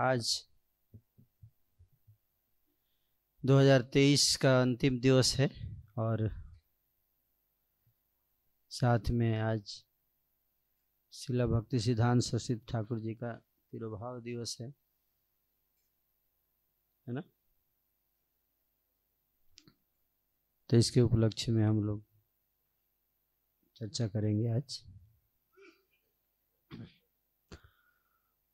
आज 2023 का अंतिम दिवस है और साथ में आज शिला भक्ति सिद्धांत शशि ठाकुर जी का तिरुभाव दिवस है है ना तो इसके उपलक्ष्य में हम लोग चर्चा करेंगे आज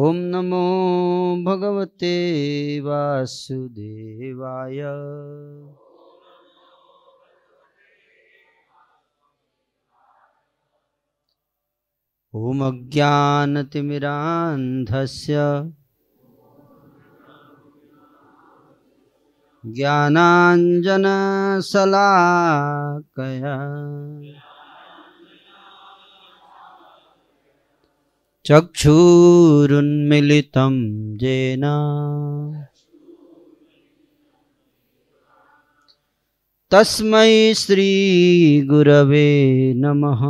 ॐ नमो भगवते वासुदेवाय ॐ अज्ञानतिमिरान्धस्य ज्ञानाञ्जनशलाकया चक्षुरुन्मिलितं तस्म श्रीगुरव श्रीगुरवे नमः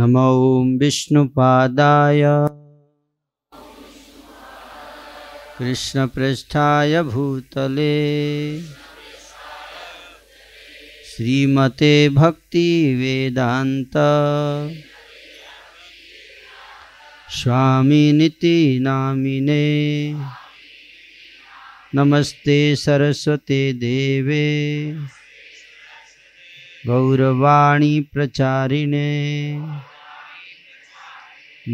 नमो विष्णुपादाय कृष्णपृष्ठा भूतले श्रीमते भक्ति वेदांत नीति नामिने नमस्ते सरस्वते देवे गौरवाणी प्रचारिणे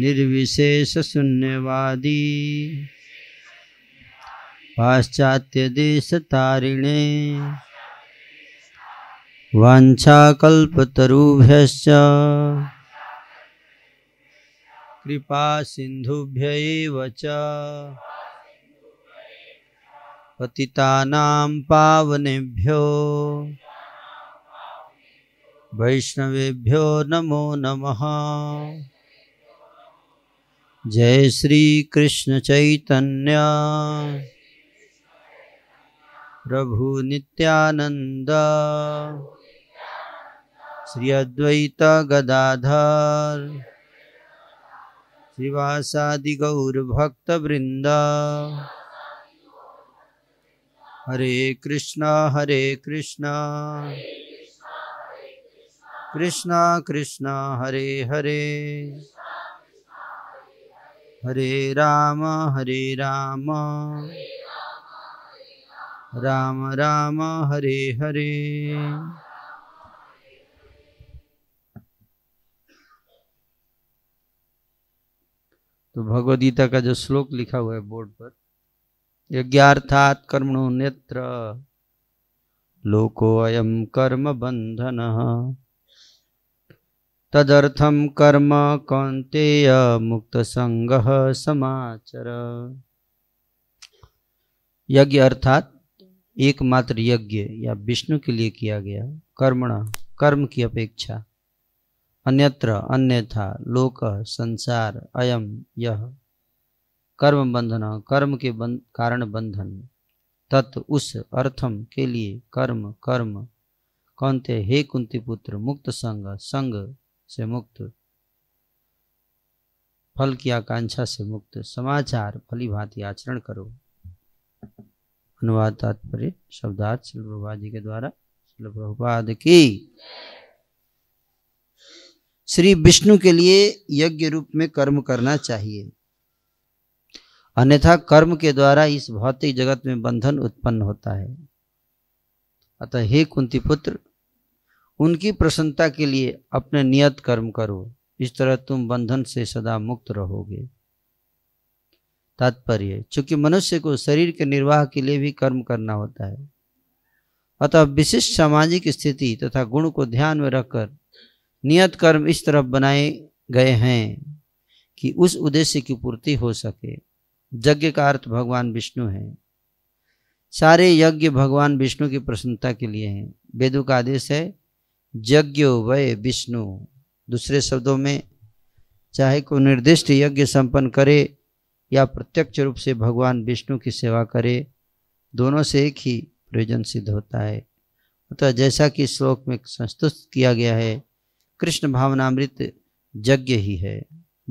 निर्विशेष शून्यवादी पाश्चात्य देश तारिणे वाञ्छाकल्पतरुभ्यश्च कृपा सिंधुभ्य पति पावनेभ्यो वैष्णवेभ्यो नमो नमः जय प्रभु नित्यानंदा श्री अद्वैत गदाधर श्रीवासादि गौरभक्तवृन्द हरे कृष्ण हरे कृष्ण कृष्ण कृष्ण हरे हरे हरे राम हरे राम राम राम हरे हरे तो भगवदगीता का जो श्लोक लिखा हुआ है बोर्ड पर यज्ञार्थात कर्मणो नेत्र लोको अयम कर्म बंधन तदर्थम कर्म कौंतेय मुक्त संग समाचर यज्ञ अर्थात एकमात्र यज्ञ या विष्णु के लिए किया गया कर्मणा कर्म की अपेक्षा अन्यत्र अन्यथा लोक संसार अयम यह कर्म बंधन कर्म के बन, कारण बंधन तत् उस अर्थम के लिए कर्म कर्म कौनते हे कुंती पुत्र मुक्त संग संग से मुक्त फल की आकांक्षा से मुक्त समाचार फली भांति आचरण करो अनुवाद तात्पर्य शब्दार्थ शिल प्रभुपाद जी के द्वारा शिल प्रभुपाद की श्री विष्णु के लिए यज्ञ रूप में कर्म करना चाहिए अन्यथा कर्म के द्वारा इस भौतिक जगत में बंधन उत्पन्न होता है अतः हे कुंती पुत्र उनकी प्रसन्नता के लिए अपने नियत कर्म करो इस तरह तुम बंधन से सदा मुक्त रहोगे तात्पर्य चूंकि मनुष्य को शरीर के निर्वाह के लिए भी कर्म करना होता है अतः विशिष्ट सामाजिक स्थिति तथा गुण को ध्यान में रखकर नियत कर्म इस तरफ बनाए गए हैं कि उस उद्देश्य की पूर्ति हो सके यज्ञ का अर्थ भगवान विष्णु है सारे यज्ञ भगवान विष्णु की प्रसन्नता के लिए हैं वेदों का आदेश है यज्ञ वय विष्णु दूसरे शब्दों में चाहे को निर्दिष्ट यज्ञ संपन्न करे या प्रत्यक्ष रूप से भगवान विष्णु की सेवा करे दोनों से एक ही प्रयोजन सिद्ध होता है अतः तो जैसा कि श्लोक में संतुष्ट किया गया है कृष्ण भावनामृत यज्ञ ही है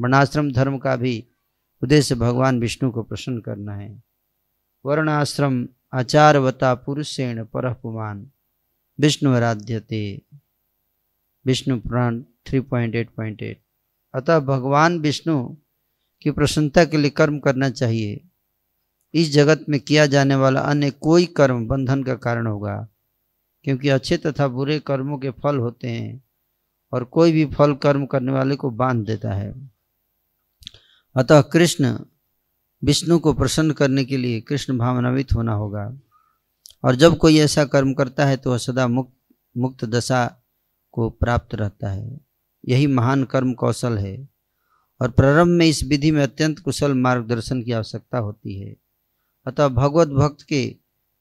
वर्णाश्रम धर्म का भी उद्देश्य भगवान विष्णु को प्रसन्न करना है वर्णाश्रम आचारवता पुरुषेण पर पुमान विष्णु ते विष्णु पुराण एट अतः भगवान विष्णु की प्रसन्नता के लिए कर्म करना चाहिए इस जगत में किया जाने वाला अन्य कोई कर्म बंधन का कारण होगा क्योंकि अच्छे तथा बुरे कर्मों के फल होते हैं और कोई भी फल कर्म करने वाले को बांध देता है अतः कृष्ण विष्णु को प्रसन्न करने के लिए कृष्ण भावनावित होना होगा और जब कोई ऐसा कर्म करता है तो वह सदा मुक्त मुक्त दशा को प्राप्त रहता है यही महान कर्म कौशल है और प्रारंभ में इस विधि में अत्यंत कुशल मार्गदर्शन की आवश्यकता होती है अतः भगवत भक्त के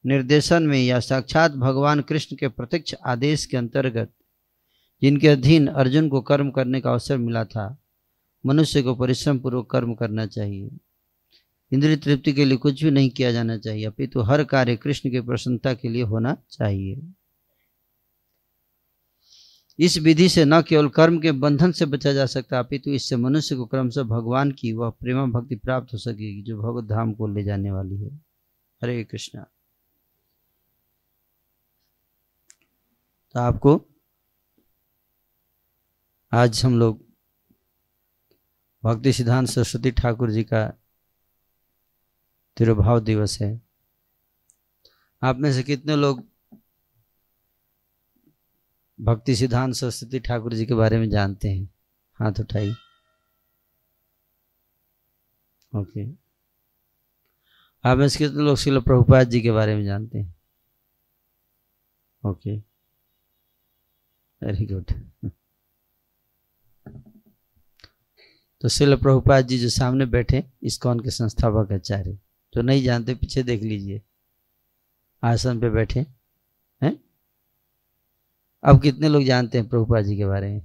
निर्देशन में या साक्षात भगवान कृष्ण के प्रत्यक्ष आदेश के अंतर्गत जिनके अधीन अर्जुन को कर्म करने का अवसर मिला था मनुष्य को परिश्रम पूर्वक कर्म करना चाहिए इंद्रिय तृप्ति के लिए कुछ भी नहीं किया जाना चाहिए अपितु तो हर कार्य कृष्ण की प्रसन्नता के लिए होना चाहिए इस विधि से न केवल कर्म के बंधन से बचा जा सकता अपितु तो इससे मनुष्य को क्रमशः भगवान की वह प्रेमा भक्ति प्राप्त हो सकेगी जो भगवत धाम को ले जाने वाली है हरे कृष्णा तो आपको आज हम लोग भक्ति सिद्धांत सरस्वती ठाकुर जी का तिरुभाव दिवस है आप में से कितने लोग भक्ति सिद्धांत सरस्वती ठाकुर जी के बारे में जानते हैं हाथ उठाइए ओके आप में से कितने लोग शिल प्रभुपाद जी के बारे में जानते हैं ओके वेरी गुड तो शिल प्रभुपाद जी जो सामने बैठे इस्कॉन के संस्थापक आचार्य जो तो नहीं जानते पीछे देख लीजिए आसन पे बैठे हैं अब कितने लोग जानते हैं प्रभुपाद जी के बारे में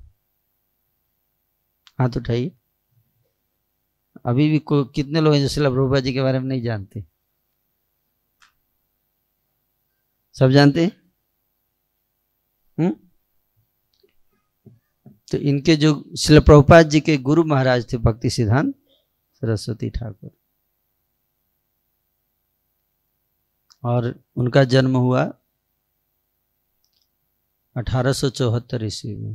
हाँ तो उठाइए अभी भी को, कितने लोग हैं जो शिला प्रभुपा जी के बारे में नहीं जानते सब जानते हैं हम्म? तो इनके जो शिल प्रभुपाद जी के गुरु महाराज थे भक्ति सिद्धांत सरस्वती ठाकुर और उनका जन्म हुआ अठारह चौहत्तर ईस्वी में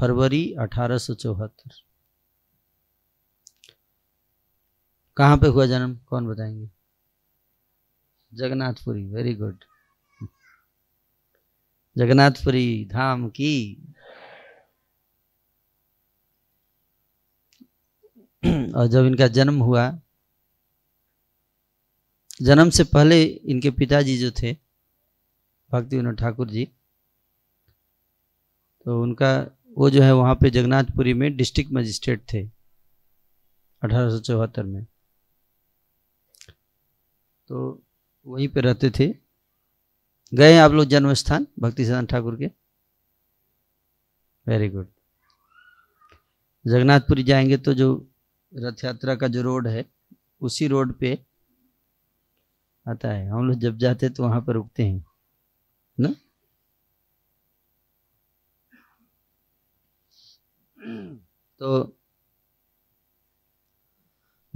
फरवरी अठारह सो चौहत्तर कहाँ पे हुआ जन्म कौन बताएंगे जगन्नाथपुरी वेरी गुड जगन्नाथपुरी धाम की और जब इनका जन्म हुआ जन्म से पहले इनके पिताजी जो थे भक्ति विनोद ठाकुर जी तो उनका वो जो है वहाँ पे जगन्नाथपुरी में डिस्ट्रिक्ट मजिस्ट्रेट थे अठारह में तो वहीं पे रहते थे गए आप लोग जन्म स्थान भक्ति सदन ठाकुर के वेरी गुड जगन्नाथपुरी जाएंगे तो जो रथ यात्रा का जो रोड है उसी रोड पे आता है हम लोग जब जाते तो वहां पर रुकते हैं ना तो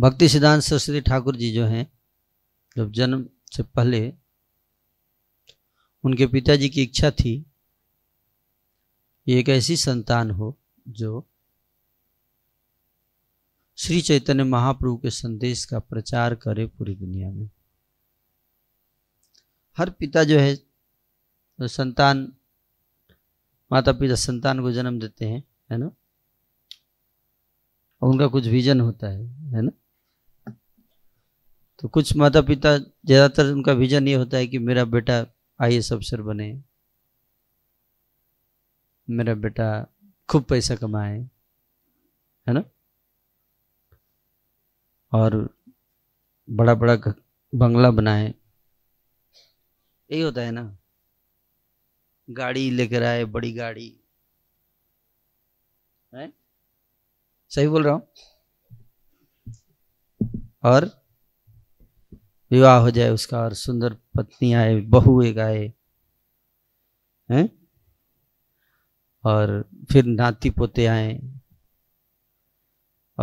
भक्ति सिद्धांत सरस्वती ठाकुर जी जो हैं जब जन्म से पहले उनके पिताजी की इच्छा थी एक ऐसी संतान हो जो श्री चैतन्य महाप्रभु के संदेश का प्रचार करे पूरी दुनिया में हर पिता जो है तो संतान माता पिता संतान को जन्म देते हैं है ना और उनका कुछ विजन होता है है ना तो कुछ माता पिता ज़्यादातर उनका विजन ये होता है कि मेरा बेटा एस अफसर बने मेरा बेटा खूब पैसा कमाए है ना और बड़ा बड़ा बंगला बनाए यही होता है ना गाड़ी लेकर आए बड़ी गाड़ी है सही बोल रहा हूँ और विवाह हो जाए उसका और सुंदर पत्नी आए बहु एक आए हैं और फिर नाती पोते आए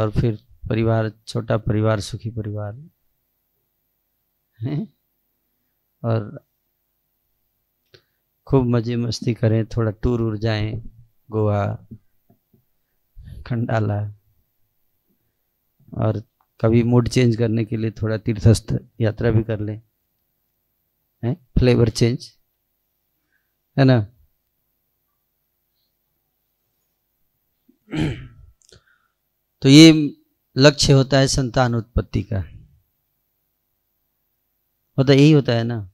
और फिर परिवार छोटा परिवार सुखी परिवार हैं और खूब मजे मस्ती करें थोड़ा टूर उर जाए गोवा खंडाला और कभी मूड चेंज करने के लिए थोड़ा तीर्थस्थ यात्रा भी कर लें हैं फ्लेवर चेंज है ना तो ये लक्ष्य होता है संतान उत्पत्ति का होता मतलब यही होता है ना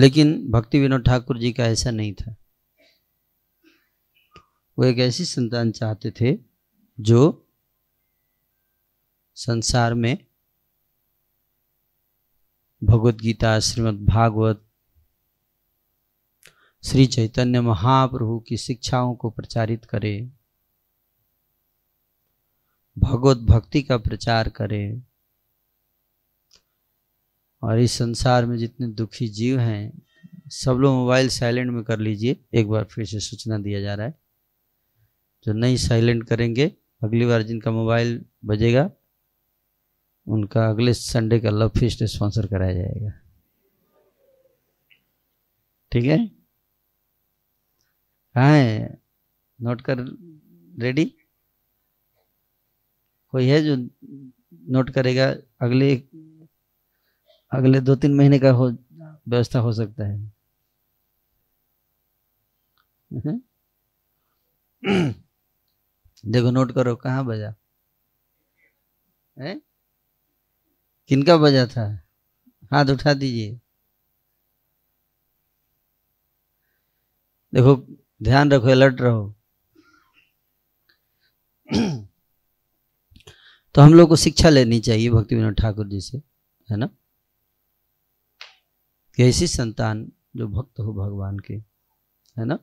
लेकिन भक्ति विनोद ठाकुर जी का ऐसा नहीं था वो एक ऐसी संतान चाहते थे जो संसार में भगवत गीता श्रीमद् भागवत श्री चैतन्य महाप्रभु की शिक्षाओं को प्रचारित करे भगवत भक्ति का प्रचार करे और इस संसार में जितने दुखी जीव हैं सब लोग मोबाइल साइलेंट में कर लीजिए एक बार फिर से सूचना दिया जा रहा है जो नहीं साइलेंट करेंगे अगली बार जिनका मोबाइल बजेगा उनका अगले संडे का लव फिस्ट स्पॉन्सर कराया जाएगा ठीक है कहा है नोट कर रेडी कोई है जो नोट करेगा अगले अगले दो तीन महीने का हो व्यवस्था हो सकता है हम्म। देखो नोट करो कहाँ बजा है किनका बजा था हाथ उठा दीजिए देखो ध्यान रखो अलर्ट रहो तो हम लोग को शिक्षा लेनी चाहिए भक्ति विनोद ठाकुर जी से है ना कैसी ऐसी संतान जो भक्त हो भगवान के है ना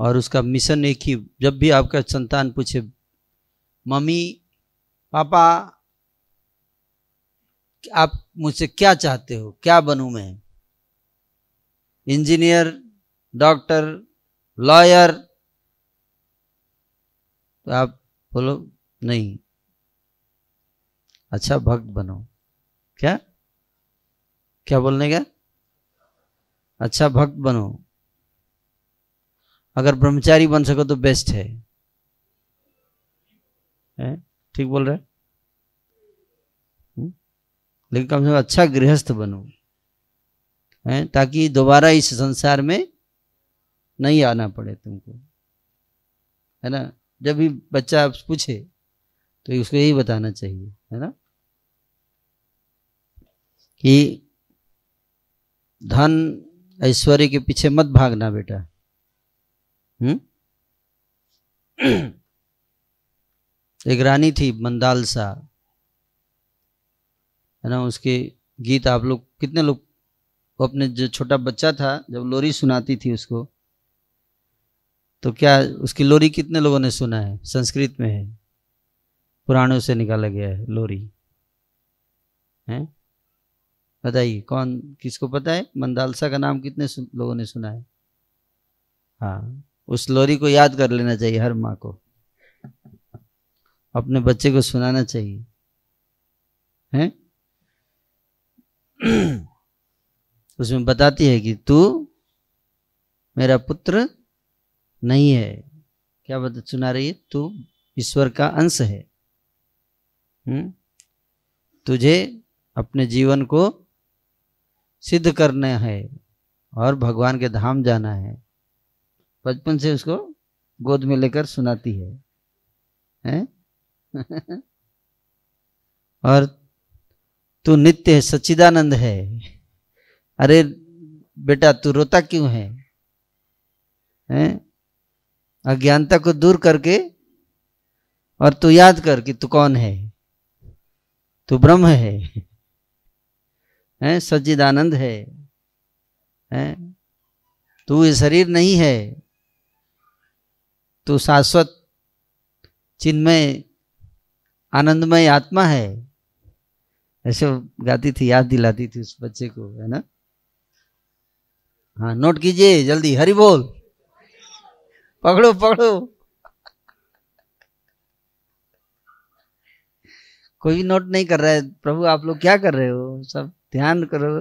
और उसका मिशन एक ही जब भी आपका संतान पूछे मम्मी पापा आप मुझसे क्या चाहते हो क्या बनूं मैं इंजीनियर डॉक्टर लॉयर तो आप बोलो नहीं अच्छा भक्त बनो क्या क्या बोलने का अच्छा भक्त बनो अगर ब्रह्मचारी बन सको तो बेस्ट है ठीक बोल रहे हम्म? लेकिन कम से कम अच्छा गृहस्थ बनो है ताकि दोबारा इस संसार में नहीं आना पड़े तुमको है ना जब भी बच्चा आप पूछे तो उसको यही बताना चाहिए है ना कि धन ऐश्वर्य के पीछे मत भागना बेटा हम्म? एक रानी थी मंदाल सा है ना उसके गीत आप लोग कितने लोग अपने जो छोटा बच्चा था जब लोरी सुनाती थी उसको तो क्या उसकी लोरी कितने लोगों ने सुना है संस्कृत में है पुराणों से निकाला गया है लोरी है बताइए कौन किसको पता है मंदालसा का नाम कितने लोगों ने सुना है हाँ उस लोरी को याद कर लेना चाहिए हर माँ को अपने बच्चे को सुनाना चाहिए हैं उसमें बताती है कि तू मेरा पुत्र नहीं है क्या बता सुना रही है तू ईश्वर का अंश है हुँ? हम्म? तुझे अपने जीवन को सिद्ध करना है और भगवान के धाम जाना है बचपन से उसको गोद में लेकर सुनाती है हैं और तू नित्य है सच्चिदानंद है अरे बेटा तू रोता क्यों है हैं अज्ञानता को दूर करके और तू याद कर कि तू कौन है तू ब्रह्म है हैं सच्चिदानंद है हैं तू ये शरीर नहीं है तू तो शाश्वत चिन्मय आनंदमय आत्मा है ऐसे गाती थी याद दिलाती थी उस बच्चे को है ना हाँ नोट कीजिए जल्दी हरी बोल पकड़ो पकड़ो कोई भी नोट नहीं कर रहा है प्रभु आप लोग क्या कर रहे हो सब ध्यान करो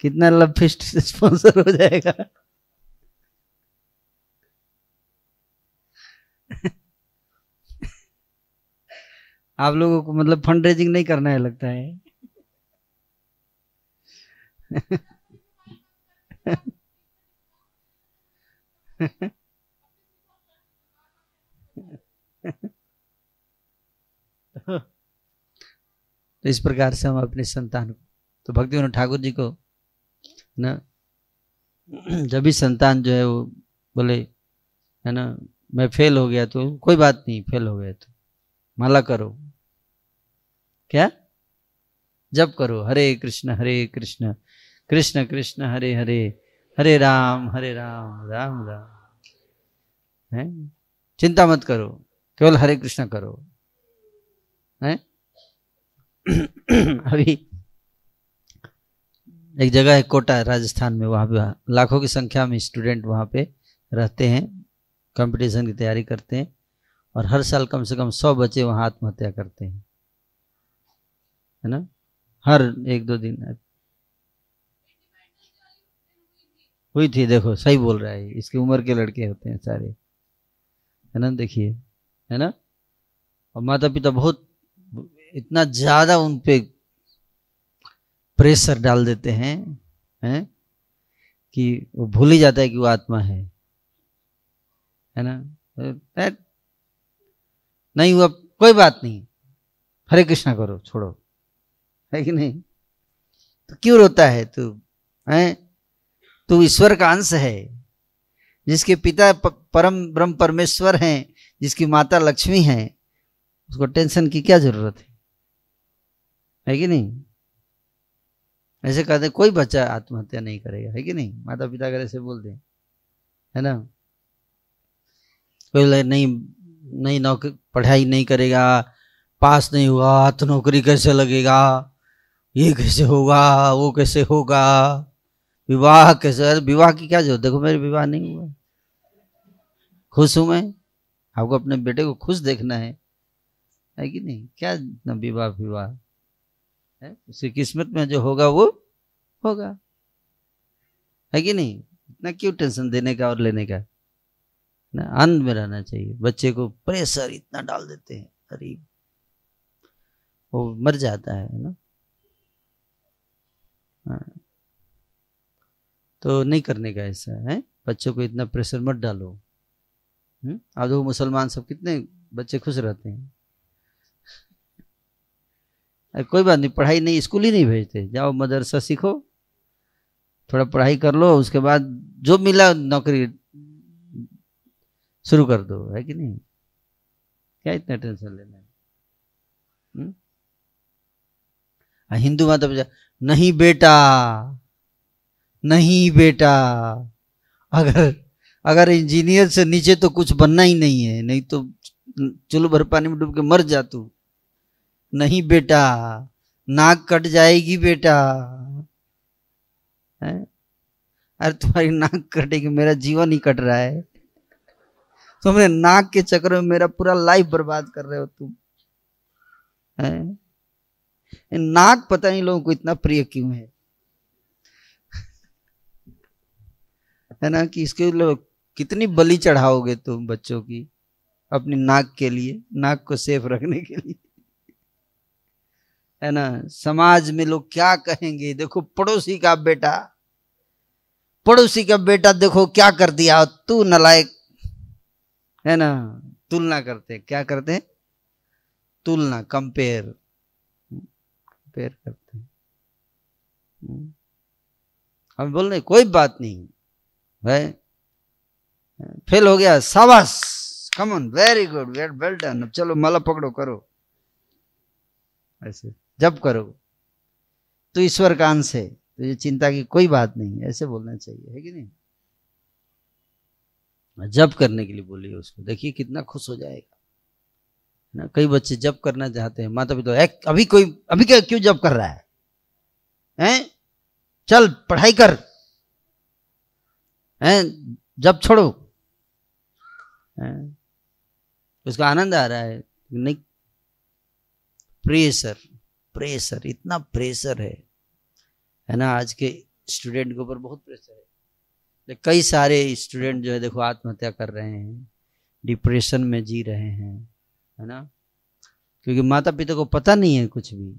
कितना लव फिस्ट स्पॉन्सर हो जाएगा आप लोगों को मतलब फंड रेजिंग नहीं करना है लगता है तो इस प्रकार से हम अपने संतान को तो भक्ति ठाकुर जी को ना जब भी संतान जो है वो बोले है ना मैं फेल हो गया तो कोई बात नहीं फेल हो गया तो माला करो क्या जब करो हरे कृष्ण हरे कृष्ण कृष्ण कृष्ण हरे हरे हरे राम हरे राम राम राम है चिंता मत करो केवल हरे कृष्ण करो है अभी एक जगह है कोटा राजस्थान में वहाँ पे लाखों की संख्या में स्टूडेंट वहाँ पे रहते हैं कंपटीशन की तैयारी करते हैं और हर साल कम से कम सौ बच्चे वहाँ आत्महत्या करते हैं है ना हर एक दो दिन हुई थी देखो सही बोल रहा है इसकी उम्र के लड़के होते हैं सारे है ना देखिए है ना और माता पिता बहुत इतना ज़्यादा उन पे प्रेशर डाल देते हैं है? कि वो भूल ही जाता है कि वो आत्मा है है ना नहीं हुआ कोई बात नहीं हरे कृष्णा करो छोड़ो है कि नहीं तो क्यों रोता है तू है तू ईश्वर का अंश है जिसके पिता परम ब्रह्म परमेश्वर हैं जिसकी माता लक्ष्मी है उसको टेंशन की क्या जरूरत है है कि नहीं ऐसे कहते कोई बच्चा आत्महत्या नहीं करेगा है कि नहीं माता पिता अगर ऐसे बोल दें है ना कोई नहीं नहीं नौकरी पढ़ाई नहीं करेगा पास नहीं हुआ तो नौकरी कैसे लगेगा ये कैसे होगा वो कैसे होगा विवाह कैसे अरे विवाह की क्या जरूरत देखो मेरे विवाह नहीं हुआ खुश हूं मैं आपको अपने बेटे को खुश देखना है है कि नहीं क्या इतना विवाह विवाह है उसकी किस्मत में जो होगा वो होगा है कि नहीं इतना क्यों टेंशन देने का और लेने का ना आनंद में रहना चाहिए बच्चे को प्रेशर इतना डाल देते हैं अरे वो मर जाता है ना हाँ। तो नहीं करने का ऐसा है बच्चों को इतना प्रेशर मत डालो हुँ? हम्म, आप देखो मुसलमान सब कितने बच्चे खुश रहते हैं कोई बात नहीं पढ़ाई नहीं स्कूल ही नहीं भेजते जाओ मदरसा सीखो थोड़ा पढ़ाई कर लो उसके बाद जो मिला नौकरी शुरू कर दो है कि नहीं क्या इतना टेंशन लेना है हुँ? हम्म? हाँ, हिंदू माता पूजा नहीं बेटा नहीं बेटा अगर अगर इंजीनियर से नीचे तो कुछ बनना ही नहीं है नहीं तो चलो भर पानी में डूब के मर जा तू नहीं बेटा नाक कट जाएगी बेटा है अरे तुम्हारी नाक कटेगी मेरा जीवन ही कट रहा है तुमने नाक के चक्कर में मेरा पूरा लाइफ बर्बाद कर रहे हो तुम है नाक पता नहीं लोगों को इतना प्रिय क्यों है है ना कि इसके लोग कितनी बलि चढ़ाओगे तुम बच्चों की अपनी नाक के लिए नाक को सेफ रखने के लिए है ना समाज में लोग क्या कहेंगे देखो पड़ोसी का बेटा पड़ोसी का बेटा देखो क्या कर दिया तू नलायक है ना तुलना करते क्या करते तुलना कंपेयर कंपेयर करते हैं हम्म। हम बोल रहे कोई बात नहीं भाई फेल हो गया साबास come on very good are well done चलो माला पकड़ो करो ऐसे जब करो तो ईश्वर का अंश है तुझे तो चिंता की कोई बात नहीं ऐसे बोलना चाहिए है कि नहीं जब करने के लिए बोलिए उसको देखिए कितना खुश हो जाएगा ना कई बच्चे जब करना चाहते हैं माता पिता अभी कोई अभी क्या क्यों जब कर रहा है हैं चल पढ़ाई कर हैं जब छोड़ो हैं उसका आनंद आ रहा है नहीं प्रेशर प्रेशर इतना प्रेशर है है ना आज के स्टूडेंट के ऊपर बहुत प्रेशर है कई सारे स्टूडेंट जो है देखो आत्महत्या कर रहे हैं डिप्रेशन में जी रहे हैं है ना क्योंकि माता पिता को पता नहीं है कुछ भी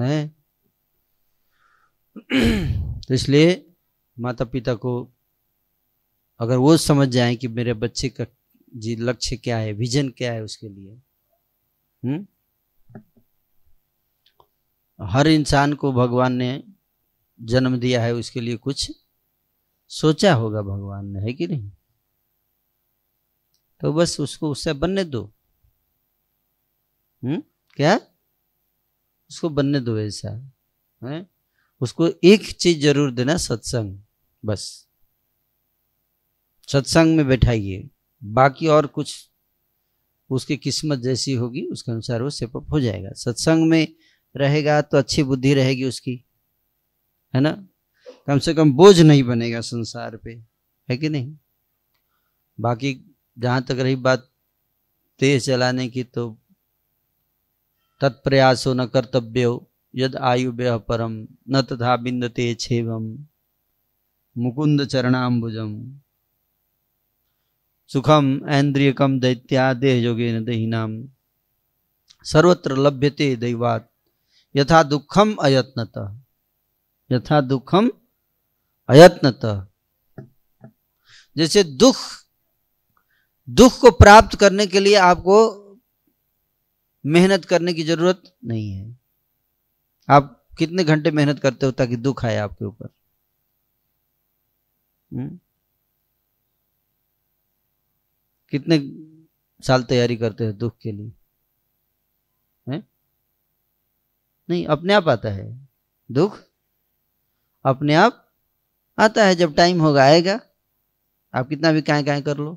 है तो इसलिए माता पिता को अगर वो समझ जाए कि मेरे बच्चे का जी लक्ष्य क्या है विजन क्या है उसके लिए हुँ? हम्म? हर इंसान को भगवान ने जन्म दिया है उसके लिए कुछ सोचा होगा भगवान ने है कि नहीं तो बस उसको उससे बनने दो हम्म? क्या उसको बनने दो ऐसा है उसको एक चीज जरूर देना सत्संग बस सत्संग में बैठाइए बाकी और कुछ उसकी किस्मत जैसी होगी उसके अनुसार वो सेपअप हो जाएगा सत्संग में रहेगा तो अच्छी बुद्धि रहेगी उसकी है ना कम से कम बोझ नहीं बनेगा संसार पे है कि नहीं बाकी जहाँ तक रही बात तेज चलाने की तो तत्प्रयासो न कर्तव्य यद आयुव्य परम न तथा बिंदते छेवम मुकुंद चरणाम्बुजम सुखम ऐन्द्रियकम दैत्यादेह योगेन दहीनाम सर्वत्र लभ्यते दैवात् यथा दुखम अयत्नत यथा दुखम अयत्नत जैसे दुख दुख को प्राप्त करने के लिए आपको मेहनत करने की जरूरत नहीं है आप कितने घंटे मेहनत करते हो ताकि दुख आए आपके ऊपर हम्म? कितने साल तैयारी करते हो दुख के लिए है? नहीं अपने आप आता है दुख अपने आप आता है जब टाइम होगा आएगा आप कितना भी काय काय कर लो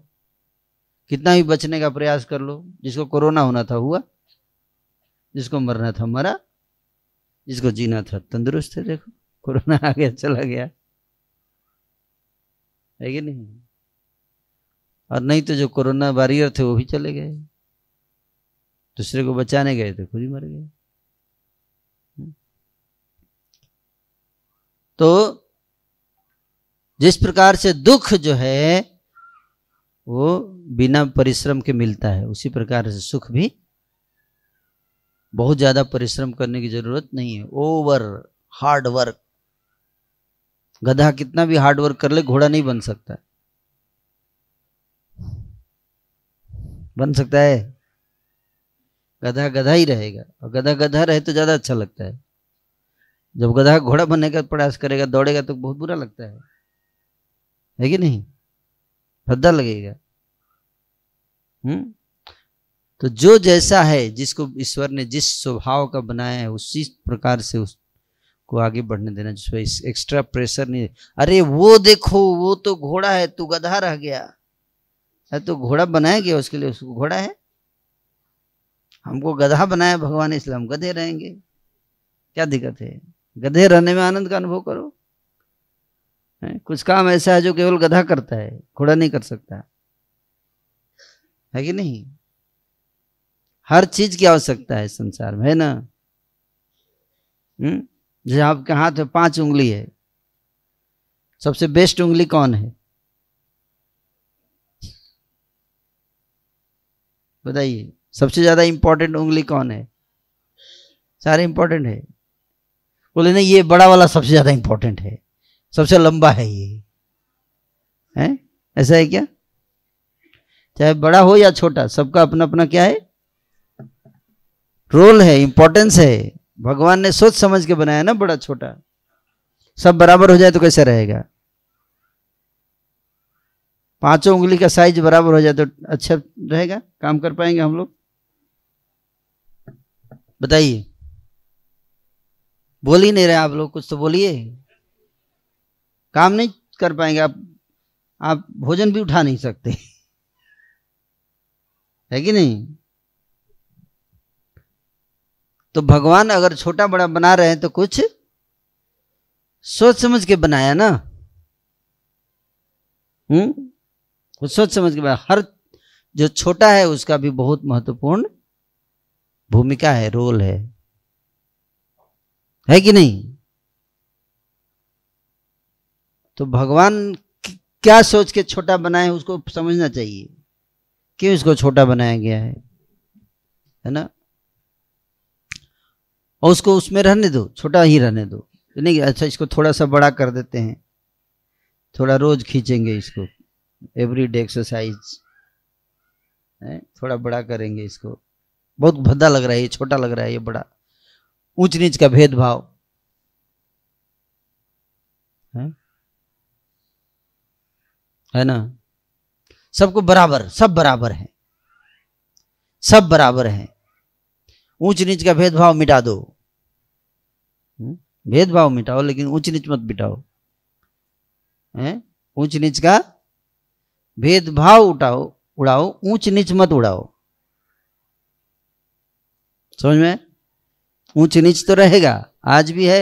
कितना भी बचने का प्रयास कर लो जिसको कोरोना होना था हुआ जिसको मरना था मरा जिसको जीना था तंदुरुस्त है देखो कोरोना आ गया चला गया है कि नहीं और नहीं तो जो कोरोना वॉरियर थे वो भी चले गए दूसरे को बचाने गए थे खुद ही मर गए तो जिस प्रकार से दुख जो है वो बिना परिश्रम के मिलता है उसी प्रकार से सुख भी बहुत ज़्यादा परिश्रम करने की ज़रूरत नहीं है ओवर हार्ड वर्क गधा कितना भी हार्ड वर्क कर ले घोड़ा नहीं बन सकता बन सकता है गधा गधा ही रहेगा और गधा गधा रहे तो ज़्यादा अच्छा लगता है जब गधा घोड़ा बनने का प्रयास करेगा दौड़ेगा तो बहुत बुरा लगता है है कि नहीं भद्दा लगेगा हम्म तो जो जैसा है जिसको ईश्वर ने जिस स्वभाव का बनाया है उसी प्रकार से उसको आगे बढ़ने देना जिसमें एक्स्ट्रा प्रेशर नहीं अरे वो देखो वो तो घोड़ा है तू गधा रह गया है तो घोड़ा बनाया गया उसके लिए उसको घोड़ा है हमको गधा बनाया भगवान इसलिए हम गधे रहेंगे क्या दिक्कत है गधे रहने में आनंद का अनुभव करो है? कुछ काम ऐसा है जो केवल गधा करता है घोड़ा नहीं कर सकता है कि नहीं हर चीज की आवश्यकता है संसार में है ना हम्म? जैसे आपके हाथ में पांच उंगली है सबसे बेस्ट उंगली कौन है बताइए सबसे ज्यादा इंपॉर्टेंट उंगली कौन है सारे इंपॉर्टेंट है बोले नहीं ये बड़ा वाला सबसे ज्यादा इंपॉर्टेंट है सबसे लंबा है ये है ऐसा है क्या चाहे बड़ा हो या छोटा सबका अपना अपना क्या है रोल है इंपॉर्टेंस है भगवान ने सोच समझ के बनाया ना बड़ा छोटा सब बराबर हो जाए तो कैसा रहेगा पांचों उंगली का साइज बराबर हो जाए तो अच्छा रहेगा काम कर पाएंगे हम लोग बताइए बोल ही नहीं रहे आप लोग कुछ तो बोलिए काम नहीं कर पाएंगे आप आप भोजन भी उठा नहीं सकते है कि नहीं तो भगवान अगर छोटा बड़ा बना रहे हैं तो कुछ सोच समझ के बनाया ना हम्म कुछ सोच समझ के बनाया हर जो छोटा है उसका भी बहुत महत्वपूर्ण भूमिका है रोल है है कि नहीं तो भगवान क्या सोच के छोटा बनाए उसको समझना चाहिए क्यों इसको छोटा बनाया गया है है ना और उसको उसमें रहने दो छोटा ही रहने दो तो नहीं अच्छा इसको थोड़ा सा बड़ा कर देते हैं थोड़ा रोज खींचेंगे इसको एवरी डे एक्सरसाइज थोड़ा बड़ा करेंगे इसको बहुत भद्दा लग रहा है ये छोटा लग रहा है ये बड़ा ऊंच नीच का भेदभाव है? है ना सबको बराबर सब बराबर है सब बराबर है ऊंच नीच का भेदभाव मिटा दो हम्म? भेदभाव मिटाओ लेकिन ऊंच नीच मत मिटाओ ऊंच नीच का भेदभाव उठाओ उड़ाओ ऊंच नीच मत उड़ाओ समझ में ऊंच नीच तो रहेगा आज भी है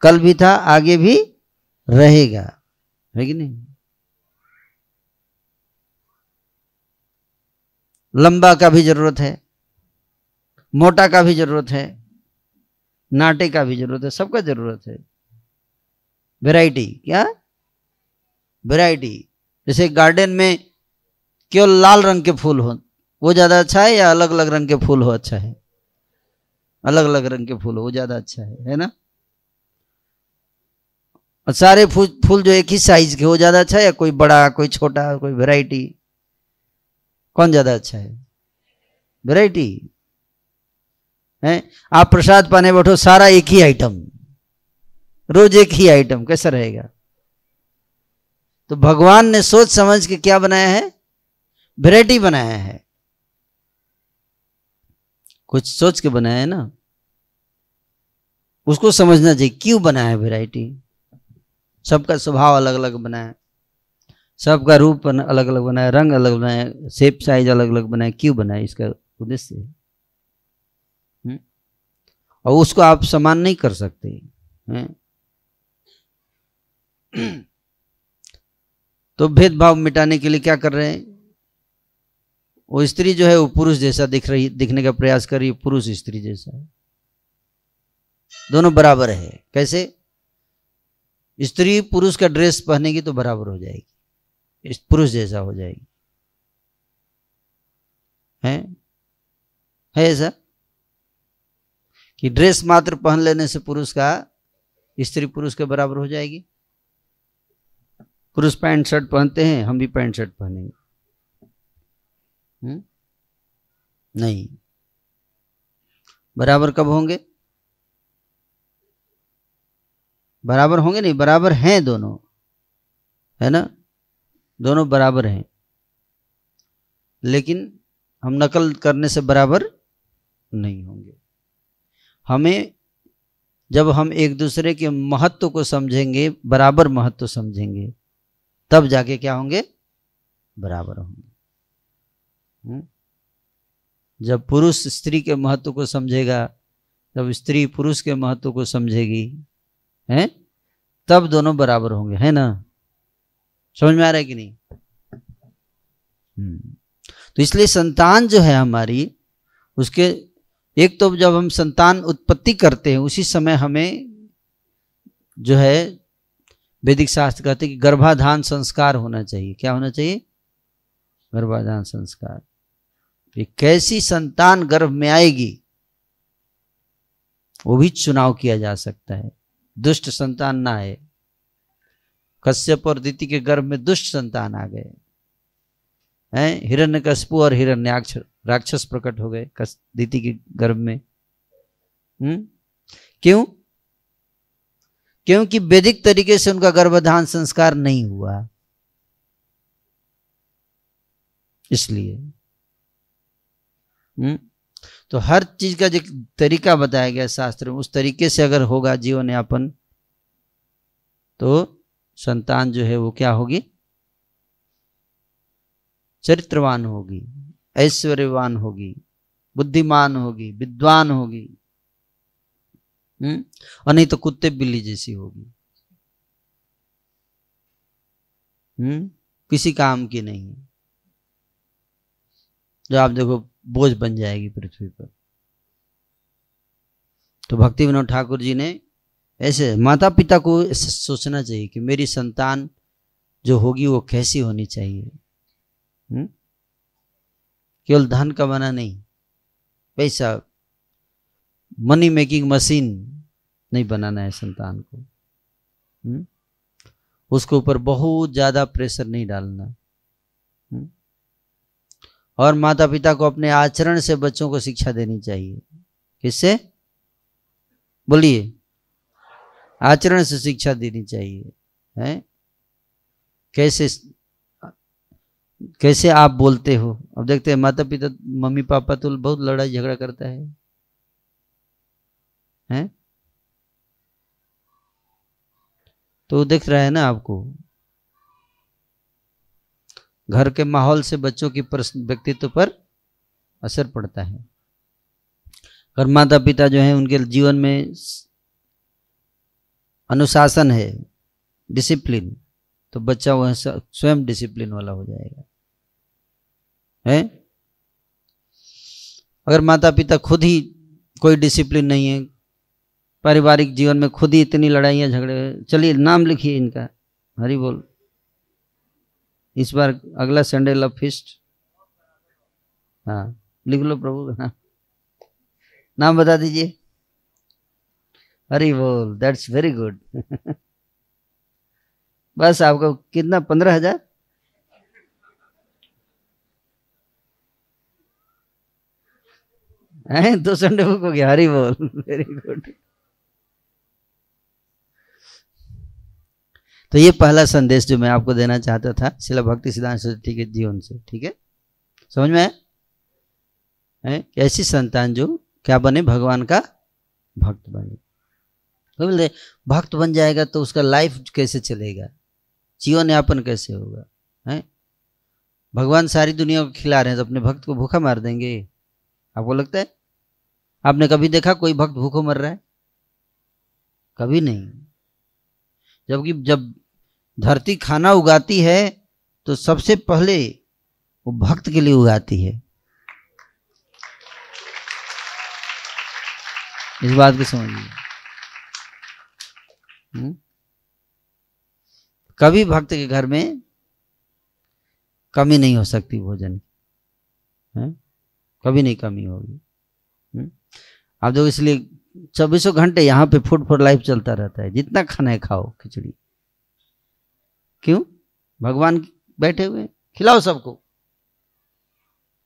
कल भी था आगे भी रहेगा है कि नहीं लंबा का भी जरूरत है मोटा का भी जरूरत है नाटे का भी जरूरत है सबका जरूरत है वैरायटी क्या वैरायटी जैसे गार्डन में केवल लाल रंग के फूल हो वो ज़्यादा अच्छा है या अलग अलग रंग के फूल हो अच्छा है अलग अलग रंग के फूल हो वो ज़्यादा अच्छा है है ना और सारे फूल फूल जो एक ही साइज के हो ज़्यादा अच्छा है या कोई बड़ा कोई छोटा कोई वैरायटी कौन ज़्यादा अच्छा है वैरायटी है आप प्रसाद पाने बैठो सारा एक ही आइटम रोज एक ही आइटम कैसा रहेगा तो भगवान ने सोच समझ के क्या बनाया है वेराइटी बनाया है कुछ सोच के बनाया है ना उसको समझना चाहिए क्यों बनाया है वेराइटी सबका स्वभाव अलग अलग बनाया सबका रूप अलग अलग बनाया रंग अलग बनाया शेप साइज अलग अलग बनाया क्यों बनाया इसका उद्देश्य है और उसको आप समान नहीं कर सकते तो भेदभाव मिटाने के लिए क्या कर रहे हैं वो स्त्री जो है वो पुरुष जैसा दिख रही दिखने का प्रयास कर रही है पुरुष स्त्री जैसा है दोनों बराबर है कैसे स्त्री पुरुष का ड्रेस पहनेगी तो बराबर हो जाएगी पुरुष जैसा हो जाएगी है है ऐसा कि ड्रेस मात्र पहन लेने से पुरुष का स्त्री पुरुष के बराबर हो जाएगी पुरुष पैंट शर्ट पहनते हैं हम भी पैंट शर्ट पहनेंगे हुँ? हम्म? नहीं बराबर कब होंगे बराबर होंगे नहीं बराबर हैं दोनों है ना दोनों बराबर हैं लेकिन हम नकल करने से बराबर नहीं होंगे हमें जब हम एक दूसरे के महत्व को समझेंगे बराबर महत्व समझेंगे तब जाके क्या होंगे बराबर होंगे हम्म? जब पुरुष स्त्री के महत्व को समझेगा जब स्त्री पुरुष के महत्व को समझेगी हैं तब दोनों बराबर होंगे है ना समझ में आ रहा है कि नहीं हम्म। तो इसलिए संतान जो है हमारी उसके एक तो जब हम संतान उत्पत्ति करते हैं उसी समय हमें जो है वैदिक शास्त्र कहते हैं कि गर्भाधान संस्कार होना चाहिए क्या होना चाहिए गर्भाधान संस्कार ये कैसी संतान गर्भ में आएगी वो भी चुनाव किया जा सकता है दुष्ट संतान ना आए कश्यप और दीति के गर्भ में दुष्ट संतान आ गए हैं हिरण्यकशपु और हिरण्याक्ष राक्षस प्रकट हो गए दीति के गर्भ में हम्म क्यों क्योंकि वैदिक तरीके से उनका गर्भधान संस्कार नहीं हुआ इसलिए हम्म? तो हर चीज का जो तरीका बताया गया शास्त्र में उस तरीके से अगर होगा जीवन यापन तो संतान जो है वो क्या होगी चरित्रवान होगी ऐश्वर्यवान होगी बुद्धिमान होगी विद्वान होगी हम्म और नहीं तो कुत्ते बिल्ली जैसी होगी हम्म किसी काम की नहीं जो आप देखो बोझ बन जाएगी पृथ्वी पर तो भक्ति विनोद ठाकुर जी ने ऐसे माता पिता को सोचना चाहिए कि मेरी संतान जो होगी वो कैसी होनी चाहिए हुँ? हम्म? केवल धन कमाना नहीं पैसा मनी मेकिंग मशीन नहीं बनाना है संतान को हम्म? उसके ऊपर बहुत ज़्यादा प्रेशर नहीं डालना हम्म? और माता पिता को अपने आचरण से बच्चों को शिक्षा देनी चाहिए किससे बोलिए आचरण से शिक्षा देनी चाहिए है कैसे कैसे आप बोलते हो अब देखते हैं माता पिता मम्मी पापा तो बहुत लड़ाई झगड़ा करता है हैं तो दिख रहा है ना आपको घर के माहौल से बच्चों की व्यक्तित्व पर असर पड़ता है अगर माता पिता जो है उनके जीवन में अनुशासन है डिसिप्लिन तो बच्चा वह स्वयं डिसिप्लिन वाला हो जाएगा है अगर माता पिता खुद ही कोई डिसिप्लिन नहीं है पारिवारिक जीवन में खुद ही इतनी लड़ाइयाँ झगड़े चलिए नाम लिखिए इनका हरी बोल इस बार अगला संडे लव फिस्ट हाँ लिख लो प्रभु हाँ नाम बता दीजिए हरी बोल दैट्स वेरी गुड बस आपको कितना पंद्रह हजार है दो तो संडे बुक हो गया हरी बोल वेरी गुड तो ये पहला संदेश जो मैं आपको देना चाहता था शिला भक्ति सिद्धांत सरस्वती के जीवन से ठीक है समझ में है ऐसी संतान जो क्या बने भगवान का भक्त बने तो बोलते भक्त बन जाएगा तो उसका लाइफ कैसे चलेगा जीवन यापन कैसे होगा है भगवान सारी दुनिया को खिला रहे हैं तो अपने भक्त को भूखा मार देंगे आपको लगता है आपने कभी देखा कोई भक्त भूखों मर रहा है कभी नहीं जबकि जब धरती खाना उगाती है तो सबसे पहले वो भक्त के लिए उगाती है इस बात को समझिए हम्म? कभी भक्त के घर में कमी नहीं हो सकती भोजन की कभी नहीं कमी होगी आप जो इसलिए चौबीसों घंटे यहाँ पे फूड फॉर लाइफ चलता रहता है जितना खाना है खाओ खिचड़ी क्यों भगवान बैठे हुए खिलाओ सबको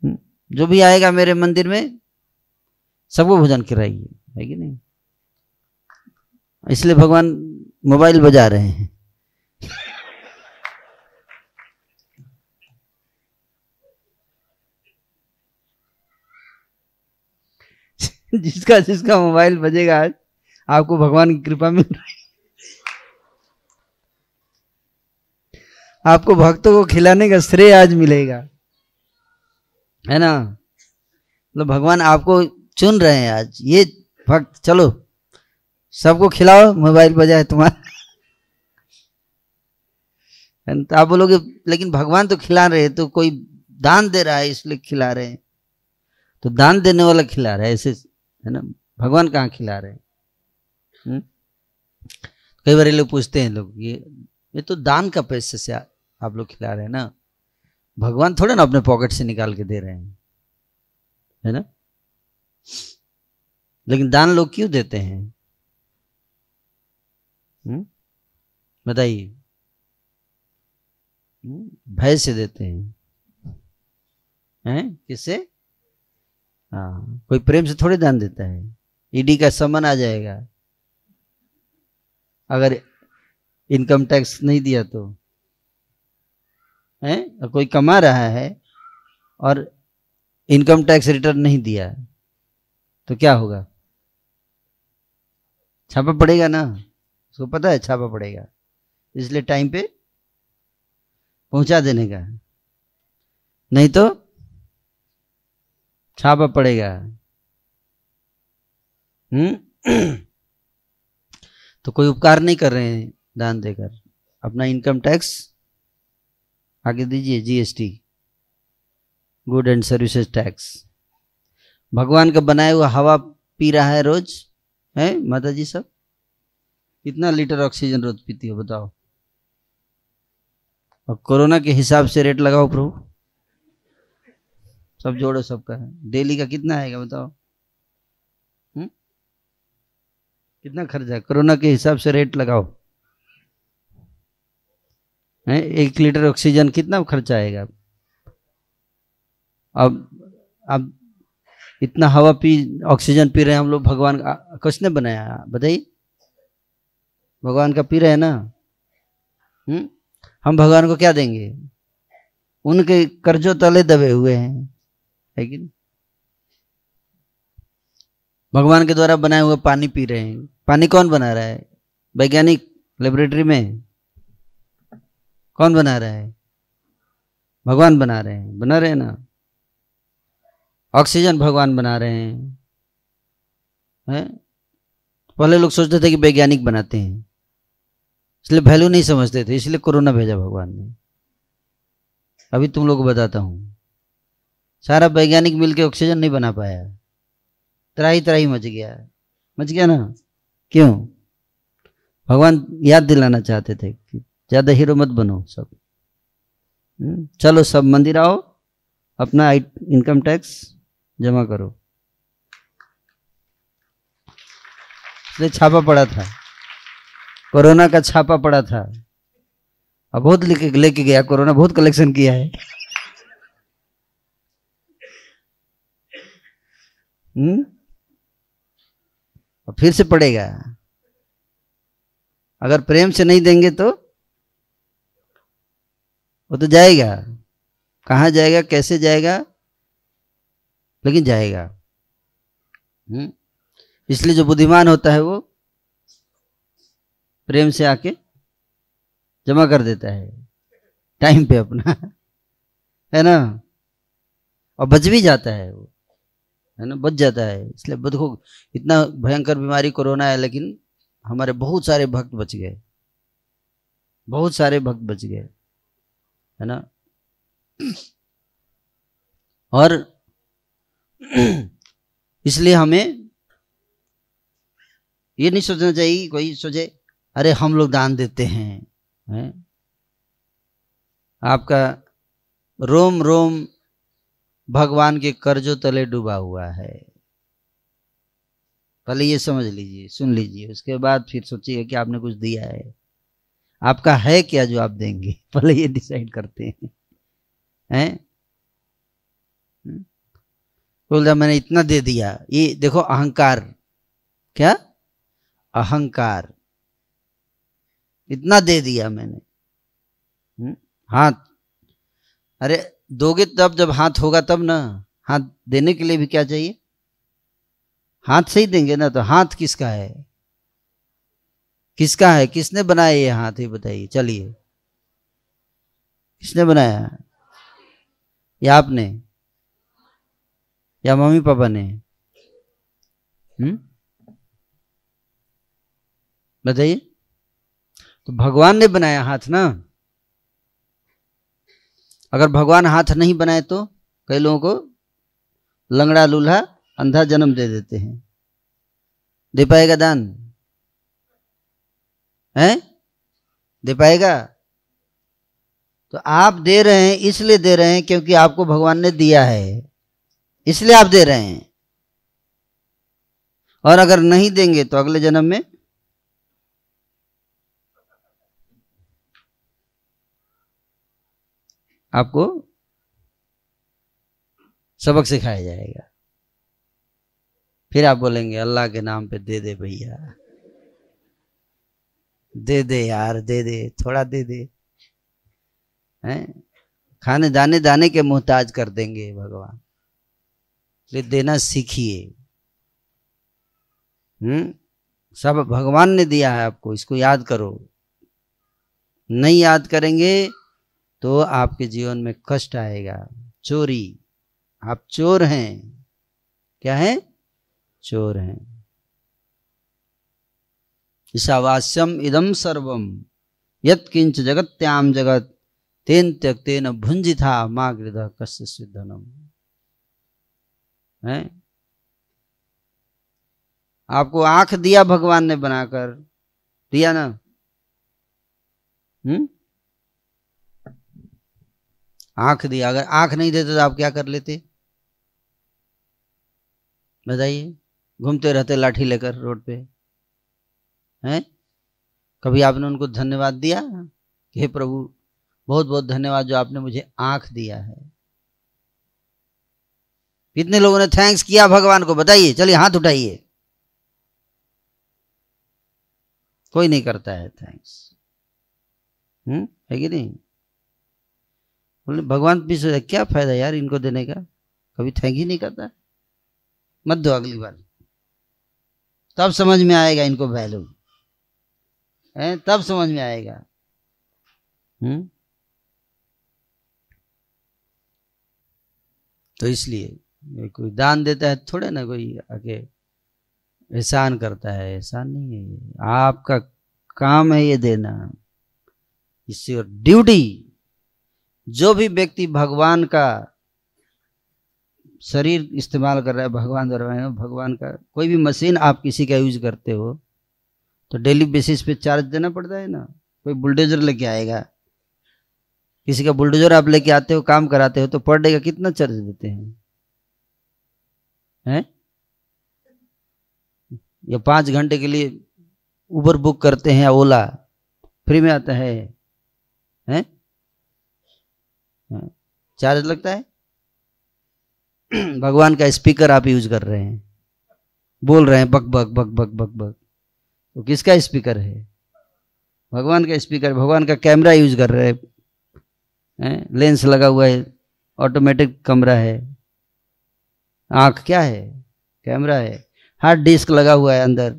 हम्म, जो भी आएगा मेरे मंदिर में सबको भोजन कराइए है कि नहीं इसलिए भगवान मोबाइल बजा रहे हैं जिसका जिसका मोबाइल बजेगा आज आपको भगवान की कृपा मिल रही आपको भक्तों को खिलाने का श्रेय आज मिलेगा है ना मतलब भगवान आपको चुन रहे हैं आज ये भक्त चलो सबको खिलाओ मोबाइल बजाए तुम्हारा तो आप बोलोगे लेकिन भगवान तो खिला रहे हैं तो कोई दान दे रहा है इसलिए खिला रहे हैं तो दान देने वाला खिला रहा है ऐसे है ना भगवान कहाँ खिला रहे हैं हम्म? तो कई बार लोग पूछते हैं लोग ये ये तो दान का पैसे से आप लोग खिला रहे हैं ना भगवान थोड़े ना अपने पॉकेट से निकाल के दे रहे हैं है ना लेकिन दान लोग क्यों देते हैं हम्म? बताइए हम्म? भय से देते हैं हैं किसे हाँ कोई प्रेम से थोड़े दान देता है ईडी e का समन आ जाएगा अगर इनकम टैक्स नहीं दिया तो है कोई कमा रहा है और इनकम टैक्स रिटर्न नहीं दिया तो क्या होगा छापा पड़ेगा ना उसको पता है छापा पड़ेगा इसलिए टाइम पे पहुंचा देने का नहीं तो छापा पड़ेगा हम्म? तो कोई उपकार नहीं कर रहे हैं दान देकर अपना इनकम टैक्स आगे दीजिए GST good and services tax भगवान का बनाया हुआ हवा पी रहा है रोज है माता जी सब कितना लीटर ऑक्सीजन रोज पीती हो बताओ और कोरोना के हिसाब से रेट लगाओ प्रभु सब जोड़ो सबका डेली का कितना आएगा बताओ हम्म कितना खर्चा कोरोना के हिसाब से रेट लगाओ है एक लीटर ऑक्सीजन कितना खर्चा आएगा अब अब इतना हवा पी ऑक्सीजन पी रहे हैं हम लोग भगवान का ने बनाया बताइए भगवान का पी रहे हैं ना हम्म हम भगवान को क्या देंगे उनके कर्जों तले दबे हुए हैं है कि नहीं भगवान के द्वारा बनाए हुए पानी पी रहे हैं पानी कौन बना रहा है वैज्ञानिक लेबोरेटरी में कौन बना रहा है भगवान बना रहे हैं बना रहे हैं ना ऑक्सीजन भगवान बना रहे हैं है? पहले लोग सोचते थे कि वैज्ञानिक बनाते हैं इसलिए वैल्यू नहीं समझते थे इसलिए कोरोना भेजा भगवान ने अभी तुम लोग को बताता हूँ सारा वैज्ञानिक मिलकर ऑक्सीजन नहीं बना पाया त्राही त्राही मच गया मच गया ना क्यों भगवान याद दिलाना चाहते थे कि ज़्यादा हीरो मत बनो सब हम्म, चलो सब मंदिर आओ अपना इनकम टैक्स जमा करो इसलिए छापा पड़ा था कोरोना का छापा पड़ा था अब बहुत लेके लेके गया कोरोना बहुत कलेक्शन किया है हम्म? और फिर से पड़ेगा अगर प्रेम से नहीं देंगे तो वो तो जाएगा कहाँ जाएगा कैसे जाएगा लेकिन जाएगा हम्म? इसलिए जो बुद्धिमान होता है वो प्रेम से आके जमा कर देता है टाइम पे अपना है ना और बच भी जाता है वो है ना बच जाता है इसलिए देखो इतना भयंकर बीमारी कोरोना है लेकिन हमारे बहुत सारे भक्त बच गए बहुत सारे भक्त बच गए है ना और इसलिए हमें ये नहीं सोचना चाहिए कोई सोचे अरे हम लोग दान देते हैं है? आपका रोम रोम भगवान के कर्जों तले डूबा हुआ है पहले ये समझ लीजिए सुन लीजिए उसके बाद फिर सोचिएगा कि आपने कुछ दिया है आपका है क्या जो आप देंगे पहले ये डिसाइड करते हैं हैं हम्म? बोल रहा मैंने इतना दे दिया ये देखो अहंकार क्या अहंकार इतना दे दिया मैंने हम्म? हाथ अरे दोगे तब जब हाथ होगा तब ना हाथ देने के लिए भी क्या चाहिए हाथ से ही देंगे ना तो हाथ किसका है किसका है किसने बनाया ये हाथ ये बताइए चलिए किसने बनाया या आपने या मम्मी पापा ने हम्म बताइए तो भगवान ने बनाया हाथ ना अगर भगवान हाथ नहीं बनाए तो कई लोगों को लंगड़ा लूल्हा अंधा जन्म दे देते हैं दे पाएगा दान है दे पाएगा तो आप दे रहे हैं इसलिए दे रहे हैं क्योंकि आपको भगवान ने दिया है इसलिए आप दे रहे हैं और अगर नहीं देंगे तो अगले जन्म में आपको सबक सिखाया जाएगा फिर आप बोलेंगे अल्लाह के नाम पे दे दे भैया दे दे यार दे दे थोड़ा दे दे हैं खाने दाने दाने के मोहताज कर देंगे भगवान इसलिए देना सीखिए हम्म सब भगवान ने दिया है आपको इसको याद करो नहीं याद करेंगे तो आपके जीवन में कष्ट आएगा चोरी आप चोर हैं क्या है चोर हैं ईशावास्यम इदम सर्वम यत्किंच जगत्याम जगत तेन त्यक तेन भुंजिथा था गृद कश्य सिद्धनम है आपको आंख दिया भगवान ने बनाकर दिया ना हम्म आंख दिया अगर आंख नहीं देते तो आप क्या कर लेते बताइए घूमते रहते लाठी लेकर रोड पे हैं कभी आपने उनको धन्यवाद दिया कि हे प्रभु बहुत बहुत धन्यवाद जो आपने मुझे आंख दिया है कितने लोगों ने थैंक्स किया भगवान को बताइए चलिए हाथ उठाइए कोई नहीं करता है थैंक्स हम्म है कि नहीं बोले भगवान भी सोचे क्या फायदा यार इनको देने का कभी थैंक ही नहीं करता मत दो अगली बार तब समझ में आएगा इनको वैल्यू है तब समझ में आएगा हुँ? हम्म? तो इसलिए कोई दान देता है थोड़े ना कोई आके एहसान करता है एहसान नहीं है आपका काम है ये देना इससे और ड्यूटी जो भी व्यक्ति भगवान का शरीर इस्तेमाल कर रहा है भगवान द्वारा भगवान का कोई भी मशीन आप किसी का यूज करते हो तो डेली बेसिस पे चार्ज देना पड़ता है ना कोई बुलडोजर लेके आएगा किसी का बुलडोजर आप लेके आते हो काम कराते हो तो पर डे का कितना चार्ज देते हैं है? या पांच घंटे के लिए उबर बुक करते हैं ओला फ्री में आता है है? चार्ज हाँ। लगता है भगवान का स्पीकर आप यूज कर रहे हैं बोल रहे हैं बक बक बक बक बक बक तो किसका स्पीकर है भगवान का स्पीकर भगवान का कैमरा यूज कर रहे हैं लेंस लगा हुआ है ऑटोमेटिक कमरा है आंख क्या है कैमरा है हार्ड डिस्क लगा हुआ है अंदर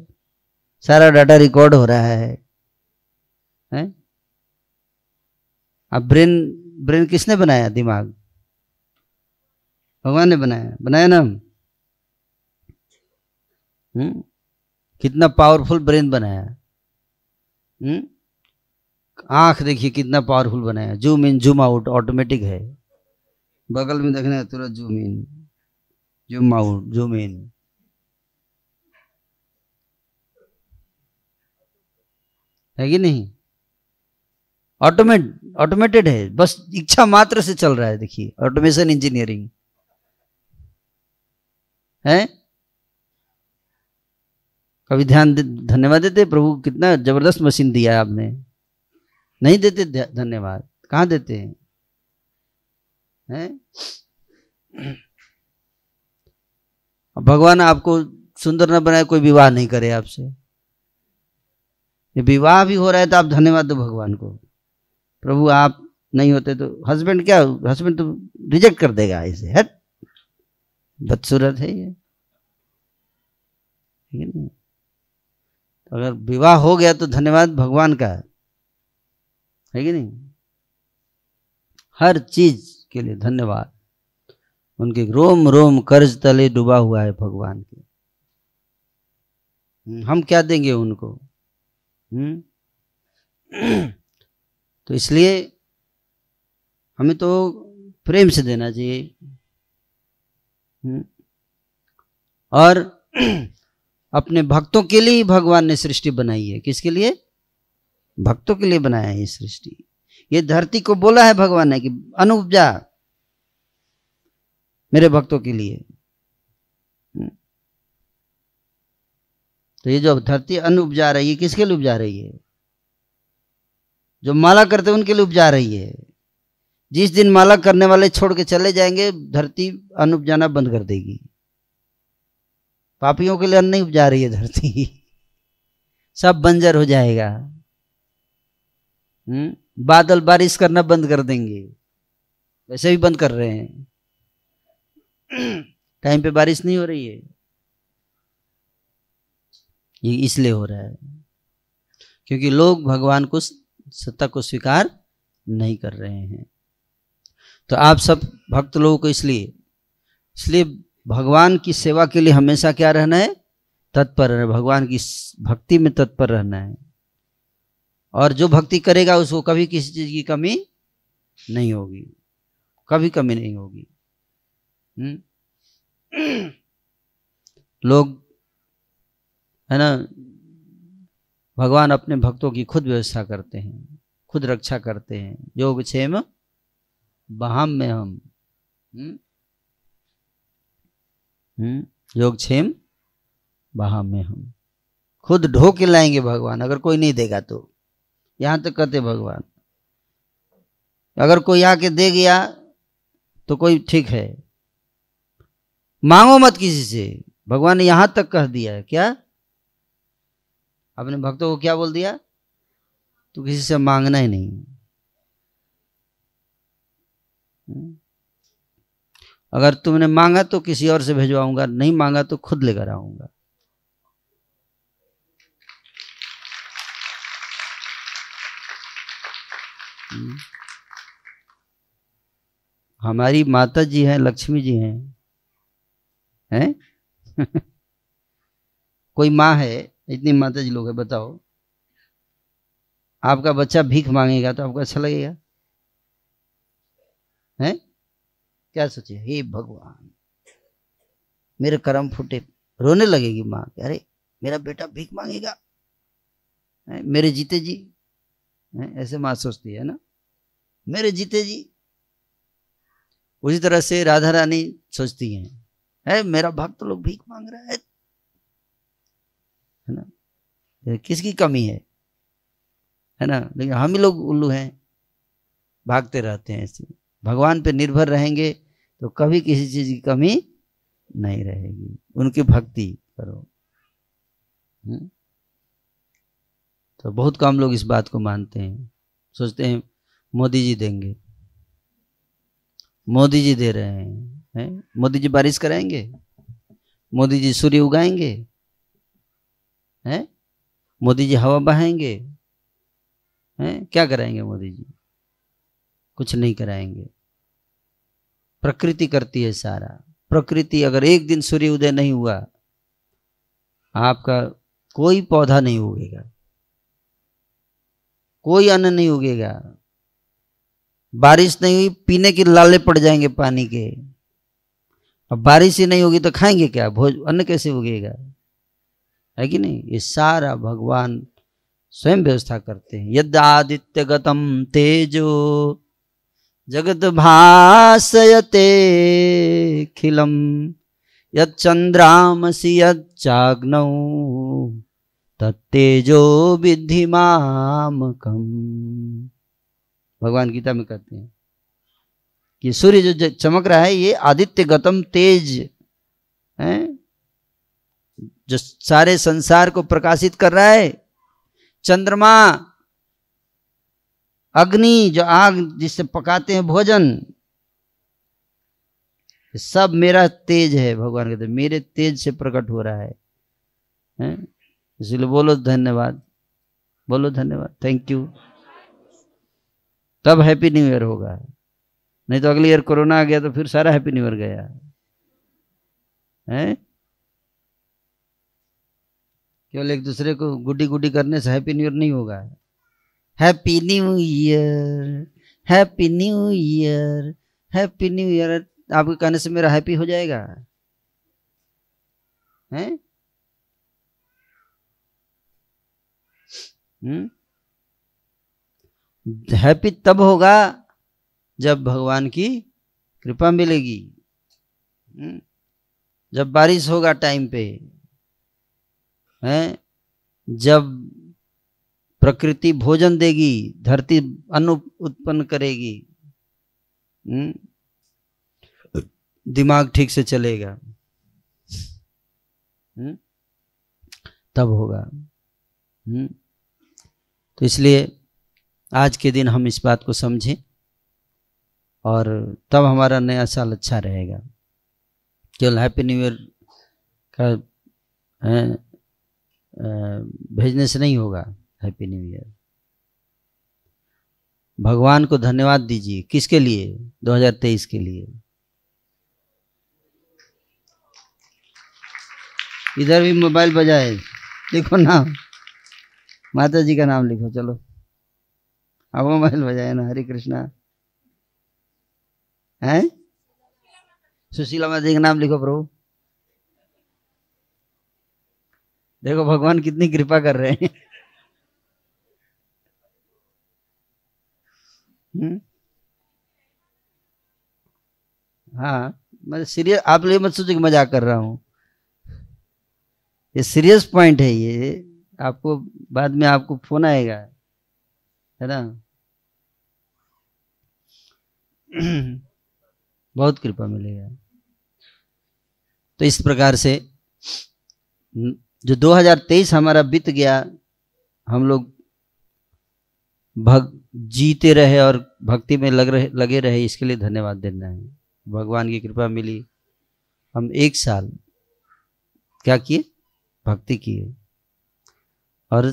सारा डाटा रिकॉर्ड हो रहा है है? अब ब्रेन ब्रेन किसने बनाया दिमाग भगवान ने बनाया बनाया ना हुँ? हम्म? कितना पावरफुल ब्रेन बनाया हम्म? आंख देखिए कितना पावरफुल बनाया zoom in zoom out automatic है बगल में देखना है तुरंत zoom in zoom out zoom in है कि नहीं ऑटोमेट ऑटोमेटेड है बस इच्छा मात्र से चल रहा है देखिए ऑटोमेशन इंजीनियरिंग है कभी ध्यान धन्यवाद देते प्रभु कितना जबरदस्त मशीन दिया आपने नहीं देते धन्यवाद कहाँ देते हैं है? भगवान आपको सुंदर न बनाए कोई विवाह नहीं करे आपसे विवाह भी हो रहा है तो आप धन्यवाद दो भगवान को प्रभु आप नहीं होते तो हस्बैंड क्या हस्बैंड तो रिजेक्ट कर देगा इसे है बदसूरत है ये तो अगर विवाह हो गया तो धन्यवाद भगवान का है कि नहीं हर चीज के लिए धन्यवाद उनके रोम रोम कर्ज तले डूबा हुआ है भगवान के हम क्या देंगे उनको हुँ? हम्म? तो इसलिए हमें तो प्रेम से देना चाहिए हम्म। और अपने भक्तों के लिए भगवान ने सृष्टि बनाई है किसके लिए भक्तों के लिए बनाया है ये सृष्टि ये धरती को बोला है भगवान ने कि अनुपजा मेरे भक्तों के लिए हम्म। तो ये जो धरती अनुपजा रही है किसके लिए उपजा रही है जो माला करते हैं उनके लिए उपजा रही है जिस दिन माला करने वाले छोड़ के चले जाएंगे धरती अन्न उपजाना बंद कर देगी पापियों के लिए अन्न नहीं उपजा रही है धरती सब बंजर हो जाएगा हुँ? हम्म? बादल बारिश करना बंद कर देंगे वैसे भी बंद कर रहे हैं टाइम पे बारिश नहीं हो रही है ये इसलिए हो रहा है क्योंकि लोग भगवान को सत्ता को स्वीकार नहीं कर रहे हैं तो आप सब भक्त लोगों को इसलिए इसलिए भगवान की सेवा के लिए हमेशा क्या रहना है तत्पर रहना भगवान की भक्ति में तत्पर रहना है और जो भक्ति करेगा उसको कभी किसी चीज़ की कमी नहीं होगी कभी कमी नहीं होगी हम्म? लोग है ना भगवान अपने भक्तों की खुद व्यवस्था करते हैं खुद रक्षा करते हैं योग क्षेम बहाम में हम हम्म? हम्म? योग क्षेम बहाम में हम खुद ढो के लाएंगे भगवान अगर कोई नहीं देगा तो यहां तक कहते भगवान अगर कोई आके दे गया तो कोई ठीक है मांगो मत किसी से भगवान ने यहां तक कह दिया है क्या अपने भक्तों को क्या बोल दिया तू किसी से मांगना ही नहीं हम्म? अगर तुमने मांगा तो किसी और से भेजवाऊंगा नहीं मांगा तो खुद लेकर आऊंगा हम्म? हमारी माता जी हैं लक्ष्मी जी हैं हैं कोई माँ है इतनी माता जी लोग है बताओ आपका बच्चा भीख मांगेगा तो आपको अच्छा लगेगा है क्या सोचे हे भगवान मेरे कर्म फूटे रोने लगेगी माँ अरे मेरा बेटा भीख मांगेगा मेरे जीते जी है? ऐसे माँ सोचती है ना मेरे जीते जी उसी तरह से राधा रानी सोचती हैं है मेरा भक्त तो लोग भीख मांग रहा है किसकी कमी है है ना लेकिन हम ही लोग उल्लू हैं भागते रहते हैं ऐसे भगवान पे निर्भर रहेंगे तो कभी किसी चीज़ की कमी नहीं रहेगी उनकी भक्ति करो हम्म? तो बहुत कम लोग इस बात को मानते हैं सोचते हैं मोदी जी देंगे मोदी जी दे रहे हैं है? मोदी जी बारिश कराएंगे मोदी जी सूर्य उगाएंगे हैं मोदी जी हवा बहाएंगे हैं क्या कराएंगे मोदी जी कुछ नहीं कराएंगे प्रकृति करती है सारा प्रकृति अगर एक दिन सूर्य उदय नहीं हुआ आपका कोई पौधा नहीं उगेगा कोई अन्न नहीं उगेगा बारिश नहीं हुई पीने के लाले पड़ जाएंगे पानी के अब बारिश ही नहीं होगी तो खाएंगे क्या भोज अन्न कैसे उगेगा है कि नहीं ये सारा भगवान स्वयं व्यवस्था करते हैं यद आदित्य गतम तेजो जगत भाषयते खिलम यद्रामसी चंद्रामसी तत्तेजो विधि मामकम भगवान गीता में कहते हैं कि सूर्य जो चमक रहा है ये आदित्य गतम तेज है जो सारे संसार को प्रकाशित कर रहा है चंद्रमा अग्नि जो आग जिससे पकाते हैं भोजन सब मेरा तेज है भगवान कहते मेरे तेज से प्रकट हो रहा है, इसलिए बोलो धन्यवाद बोलो धन्यवाद थैंक यू तब हैप्पी न्यू ईयर होगा नहीं तो अगले ईयर कोरोना आ गया तो फिर सारा हैप्पी न्यू ईयर गया है केवल एक दूसरे को गुडी गुडी करने से हैप्पी न्यू ईयर नहीं होगा happy new year happy new year happy new year आपके कहने से मेरा हैप्पी हो जाएगा हैं हैप्पी हम्म? तब होगा जब भगवान की कृपा मिलेगी हम्म? जब बारिश होगा टाइम पे है जब प्रकृति भोजन देगी धरती अन्न उत्पन्न करेगी हुँ? हम्म, दिमाग ठीक से चलेगा हुँ? हम्म, तब होगा हुँ? हम्म। तो इसलिए आज के दिन हम इस बात को समझें और तब हमारा नया साल अच्छा रहेगा केवल हैप्पी न्यू ईयर का भेजने से नहीं होगा हैप्पी न्यू ईयर भगवान को धन्यवाद दीजिए किसके लिए 2023 के लिए इधर भी मोबाइल बजाए देखो ना माता जी का नाम लिखो चलो अब मोबाइल बजाए ना हरे कृष्णा है सुशीला माता जी का नाम लिखो प्रभु देखो भगवान कितनी कृपा कर रहे हैं हम्म। हाँ मैं सीरियस आप लोग मत सोचो कि मजाक कर रहा हूं ये सीरियस पॉइंट है ये आपको बाद में आपको फोन आएगा है ना बहुत कृपा मिलेगा तो इस प्रकार से जो 2023 हमारा बीत गया हम लोग भग जीते रहे और भक्ति में लग रहे लगे रहे इसके लिए धन्यवाद देना है भगवान की कृपा मिली हम एक साल क्या किए भक्ति किए और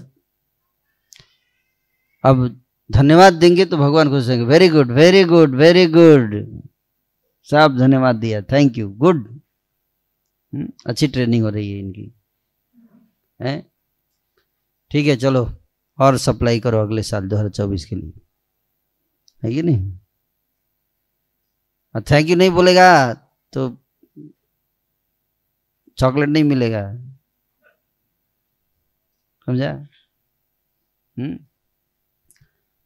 अब धन्यवाद देंगे तो भगवान खुश होंगे very good very good very good साहब धन्यवाद दिया थैंक यू गुड अच्छी ट्रेनिंग हो रही है इनकी है ठीक है चलो और सप्लाई करो अगले साल 2024 के लिए है कि नहीं थैंक हाँ, यू नहीं बोलेगा तो चॉकलेट नहीं मिलेगा समझा हम्म?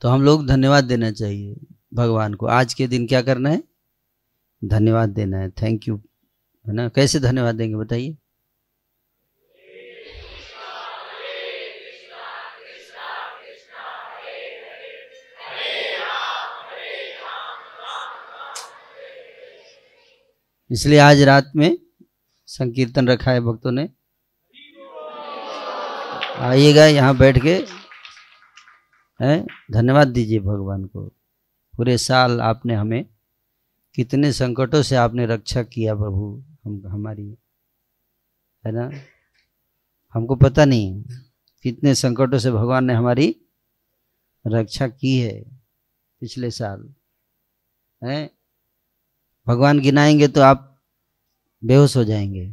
तो हम लोग धन्यवाद देना चाहिए भगवान को आज के दिन क्या करना है धन्यवाद देना है थैंक यू है ना कैसे धन्यवाद देंगे बताइए इसलिए आज रात में संकीर्तन रखा है भक्तों ने आइएगा यहाँ बैठ के हैं धन्यवाद दीजिए भगवान को पूरे साल आपने हमें कितने संकटों से आपने रक्षा किया प्रभु हम हमारी है ना हमको पता नहीं कितने संकटों से भगवान ने हमारी रक्षा की है पिछले साल हैं भगवान गिनाएंगे तो आप बेहोश हो जाएंगे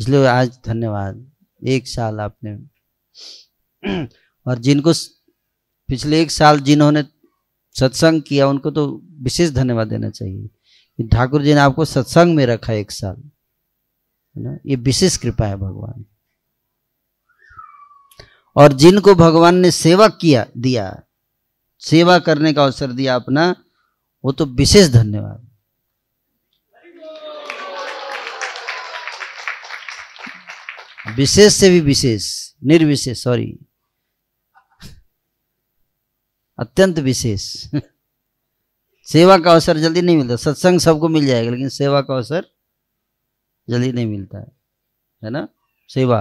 इसलिए आज धन्यवाद एक साल आपने और जिनको पिछले एक साल जिन्होंने सत्संग किया उनको तो विशेष धन्यवाद देना चाहिए कि ठाकुर जी ने आपको सत्संग में रखा एक साल है ना ये विशेष कृपा है भगवान और जिनको भगवान ने सेवा किया दिया सेवा करने का अवसर दिया अपना वो तो विशेष धन्यवाद विशेष से भी विशेष निर्विशेष सॉरी अत्यंत विशेष सेवा का अवसर जल्दी नहीं मिलता सत्संग सबको मिल जाएगा लेकिन सेवा का अवसर जल्दी नहीं मिलता है है ना सेवा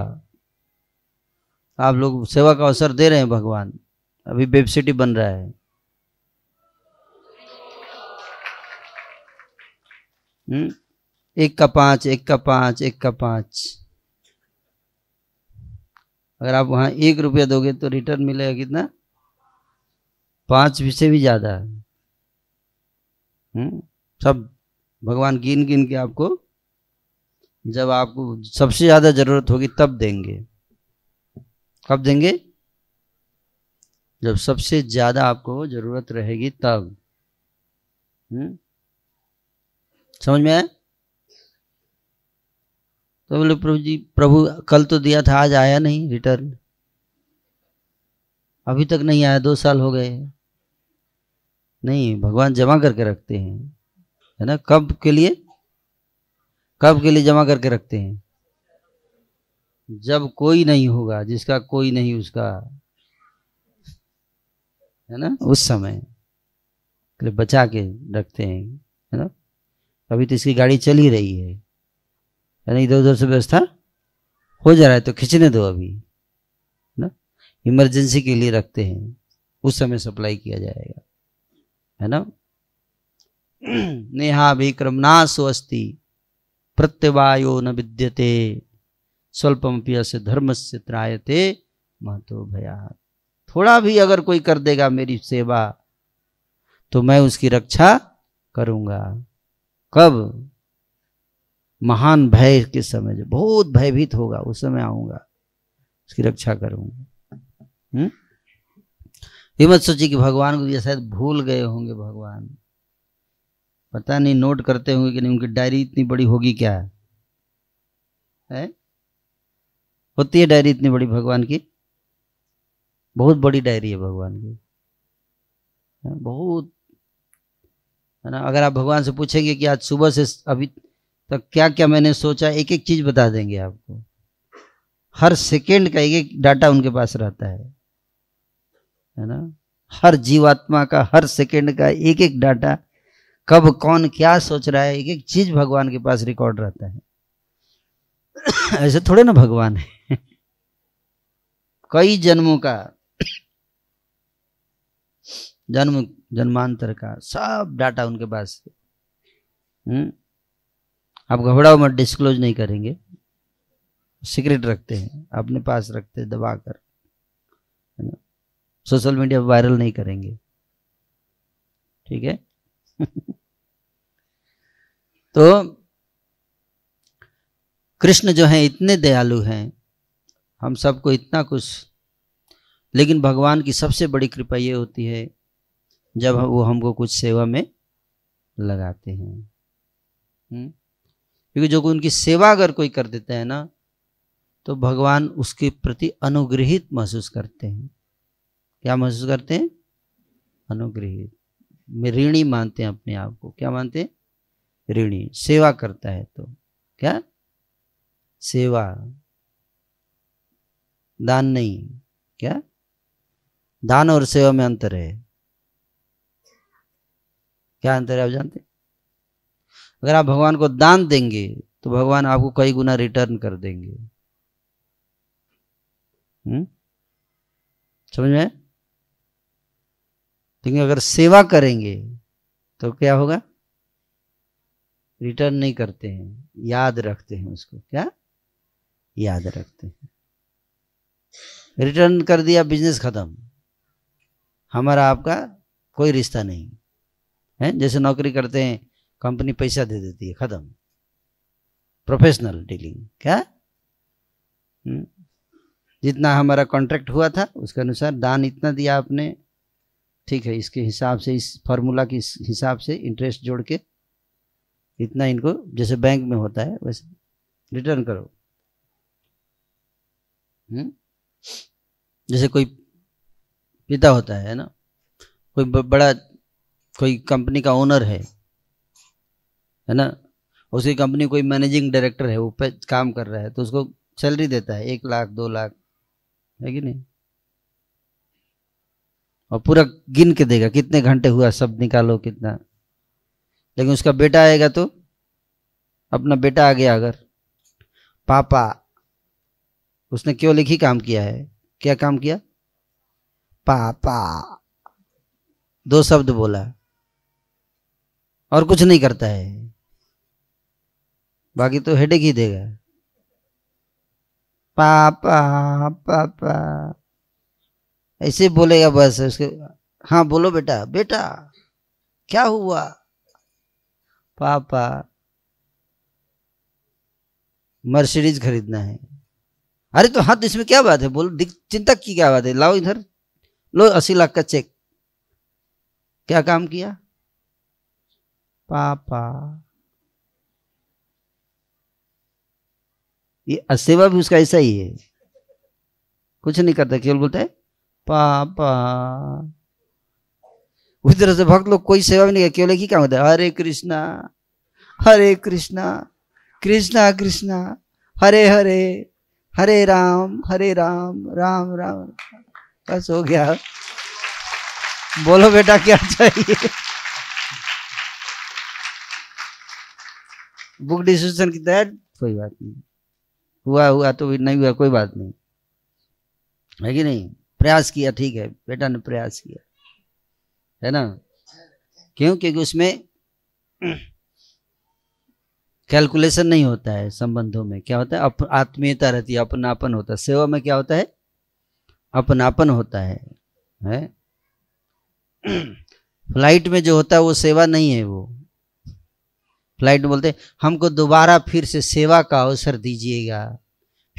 आप लोग सेवा का अवसर दे रहे हैं भगवान अभी वेबसिटी बन रहा है हम्म? एक का पाँच एक का पाँच एक का पाँच अगर आप वहाँ एक रुपया दोगे तो रिटर्न मिलेगा कितना पाँच से भी ज़्यादा है हम्म? सब भगवान गिन गिन के आपको जब आपको सबसे ज़्यादा ज़रूरत होगी तब देंगे कब देंगे जब सबसे ज़्यादा आपको ज़रूरत रहेगी तब हुँ? हम्म? समझ में आया तो बोले प्रभु जी प्रभु कल तो दिया था आज आया नहीं रिटर्न अभी तक नहीं आया दो साल हो गए नहीं भगवान जमा करके रखते हैं है ना कब के लिए कब के लिए जमा करके रखते हैं जब कोई नहीं होगा जिसका कोई नहीं उसका है ना उस समय बचा के रखते हैं है ना अभी तो इसकी गाड़ी चल ही रही है यानी इधर उधर से व्यवस्था हो जा रहा है तो खींचने दो अभी ना इमरजेंसी के लिए रखते हैं उस समय सप्लाई किया जाएगा है ना नेहा विक्रमनाशो अस्ति प्रत्यवायो न विद्यते स्वल्पमपि से धर्म से त्रायते महतो भया थोड़ा भी अगर कोई कर देगा मेरी सेवा तो मैं उसकी रक्षा करूंगा कब महान भय के समय जो बहुत भयभीत होगा उस समय आऊंगा उसकी रक्षा करूंगा हम्म? हिम्मत सोची कि भगवान को ये शायद भूल गए होंगे भगवान पता नहीं नोट करते होंगे कि नहीं उनकी डायरी इतनी बड़ी होगी क्या है? होती है डायरी इतनी बड़ी भगवान की बहुत बड़ी डायरी है भगवान की बहुत है ना अगर आप भगवान से पूछेंगे कि आज सुबह से अभी तक क्या क्या मैंने सोचा एक एक चीज़ बता देंगे आपको हर सेकेंड का एक एक डाटा उनके पास रहता है है ना हर जीवात्मा का हर सेकेंड का एक एक डाटा कब कौन क्या सोच रहा है एक एक चीज़ भगवान के पास रिकॉर्ड रहता है ऐसे थोड़े ना भगवान है कई जन्मों का जन्म जन्मांतर का सब डाटा उनके पास है हम्म? आप घबराओ मत डिस्क्लोज नहीं करेंगे सीक्रेट रखते हैं अपने पास रखते हैं दबा कर सोशल मीडिया वायरल नहीं करेंगे ठीक है तो कृष्ण जो है इतने दयालु हैं हम सबको इतना कुछ लेकिन भगवान की सबसे बड़ी कृपा ये होती है जब हम वो हमको कुछ सेवा में लगाते हैं हम्म? क्योंकि जो कोई उनकी सेवा अगर कोई कर देता है ना तो भगवान उसके प्रति अनुग्रहित महसूस करते हैं क्या महसूस करते हैं अनुग्रहित ऋणी मानते हैं अपने आप को क्या मानते हैं ऋणी सेवा करता है तो क्या सेवा दान नहीं क्या दान और सेवा में अंतर है क्या अंतर है आप जानते अगर आप भगवान को दान देंगे तो भगवान आपको कई गुना रिटर्न कर देंगे हम्म? समझ में लेकिन अगर सेवा करेंगे तो क्या होगा रिटर्न नहीं करते हैं याद रखते हैं उसको क्या याद रखते हैं रिटर्न कर दिया बिजनेस खत्म हमारा आपका कोई रिश्ता नहीं हैं जैसे नौकरी करते हैं कंपनी पैसा दे देती है ख़त्म प्रोफेशनल डीलिंग क्या हुँ? हम्म। जितना हमारा कॉन्ट्रैक्ट हुआ था उसके अनुसार दान इतना दिया आपने ठीक है इसके हिसाब से इस फॉर्मूला के हिसाब से इंटरेस्ट जोड़ के इतना इनको जैसे बैंक में होता है वैसे रिटर्न करो हुँ? हम्म। जैसे कोई पिता होता है ना कोई बड़ा कोई कंपनी का ओनर है है ना उसकी कंपनी कोई मैनेजिंग डायरेक्टर है वो पे काम कर रहा है तो उसको सैलरी देता है एक लाख दो लाख है कि नहीं और पूरा गिन के देगा कितने घंटे हुआ सब निकालो कितना लेकिन उसका बेटा आएगा तो अपना बेटा आ गया अगर पापा उसने क्यों लिखी काम किया है क्या काम किया पापा दो शब्द बोला और कुछ नहीं करता है बाकी तो हेडेक ही देगा पापा पापा ऐसे बोलेगा बस उसके हाँ बोलो बेटा बेटा क्या हुआ पापा मर्सिडीज खरीदना है अरे तो हाथ इसमें क्या बात है बोलो चिंता की क्या बात है लाओ इधर लो अस्सी लाख का चेक क्या काम किया पापा ये असेवा भी उसका ऐसा ही है कुछ नहीं करता केवल बोलता है पापा उस तरह से भक्त लोग कोई सेवा भी नहीं केवल एक ही क्या होता है हरे कृष्णा हरे कृष्णा कृष्णा कृष्णा हरे हरे हरे राम हरे राम राम राम बस हो गया बोलो बेटा क्या चाहिए बुक डिस्ट्रीब्यूशन की तहत कोई बात नहीं हुआ हुआ तो भी नहीं हुआ कोई बात नहीं है कि नहीं प्रयास किया ठीक है बेटा ने प्रयास किया है ना क्यों क्योंकि उसमें कैलकुलेशन नहीं होता है संबंधों में क्या होता है आत्मीयता रहती है अपनापन होता है सेवा में क्या होता है अपनापन होता है है फ्लाइट में जो होता है वो सेवा नहीं है वो फ्लाइट बोलते हमको दोबारा फिर से सेवा का अवसर दीजिएगा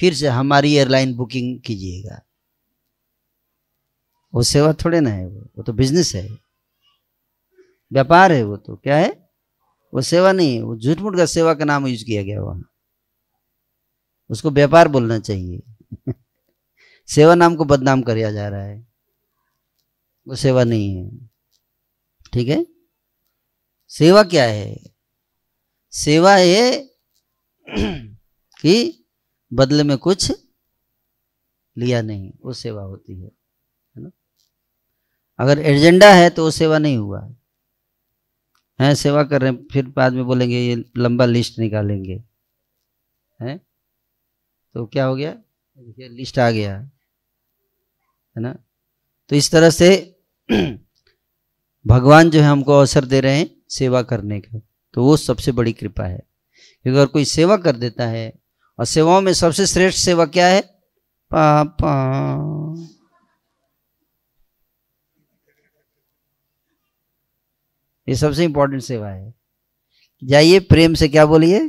फिर से हमारी एयरलाइन बुकिंग कीजिएगा वो सेवा थोड़े ना है वो वो तो बिजनेस है व्यापार है वो तो क्या है वो सेवा नहीं है वो झूठ मूठ का सेवा का नाम यूज किया गया वहां उसको व्यापार बोलना चाहिए सेवा नाम को बदनाम दिया जा रहा है वो सेवा नहीं है ठीक है सेवा क्या है सेवा ये कि बदले में कुछ लिया नहीं वो सेवा होती है है ना अगर एजेंडा है तो वो सेवा नहीं हुआ है सेवा कर रहे हैं फिर बाद में बोलेंगे ये लंबा लिस्ट निकालेंगे हैं तो क्या हो गया देखिए लिस्ट आ गया है ना तो इस तरह से भगवान जो है हमको अवसर दे रहे हैं सेवा करने का तो वो सबसे बड़ी कृपा है क्योंकि अगर कोई सेवा कर देता है और सेवाओं में सबसे श्रेष्ठ सेवा क्या है पापा ये सबसे इंपॉर्टेंट सेवा है जाइए प्रेम से क्या बोलिए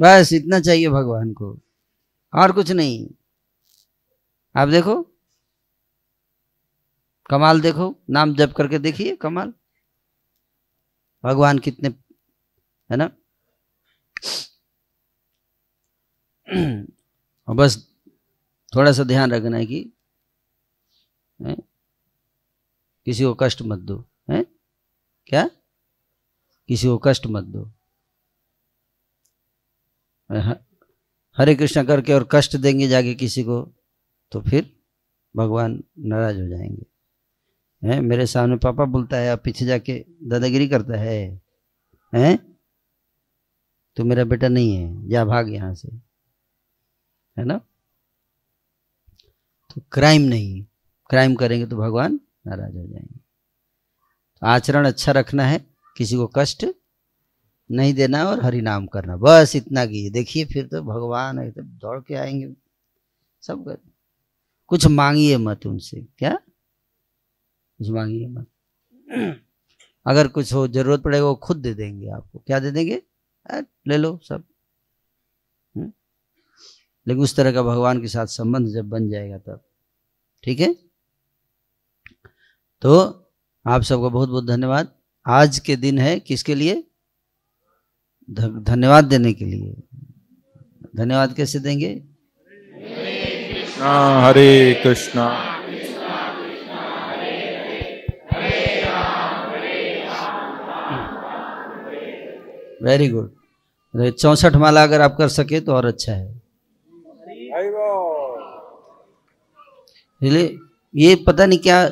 बस इतना चाहिए भगवान को और कुछ नहीं आप देखो कमाल देखो नाम जप करके देखिए कमाल भगवान कितने है ना और बस थोड़ा सा ध्यान रखना है कि है? किसी को कष्ट मत दो है क्या किसी को कष्ट मत दो हाँ। हरे कृष्णा करके और कष्ट देंगे जाके किसी को तो फिर भगवान नाराज हो जाएंगे हैं मेरे सामने पापा बोलता है आप पीछे जाके दादागिरी करता है हैं तो मेरा बेटा नहीं है जा भाग यहाँ से है ना तो क्राइम नहीं क्राइम करेंगे तो भगवान नाराज हो जाएंगे तो आचरण अच्छा रखना है किसी को कष्ट नहीं देना और हरि नाम करना बस इतना की देखिए फिर तो भगवान है तो दौड़ के आएंगे सब कर कुछ मांगिए मत उनसे क्या कुछ मांगिए मत अगर कुछ हो जरूरत पड़ेगा वो खुद दे देंगे आपको क्या दे देंगे ले लो सब हम्म? लेकिन उस तरह का भगवान के साथ संबंध जब बन जाएगा तब ठीक है तो आप सबका बहुत बहुत धन्यवाद आज के दिन है किसके लिए धन्यवाद देने के लिए धन्यवाद कैसे देंगे कृष्णा हरे कृष्णा वेरी तो गुड चौसठ माला अगर आप कर सके तो और अच्छा है ये पता नहीं क्या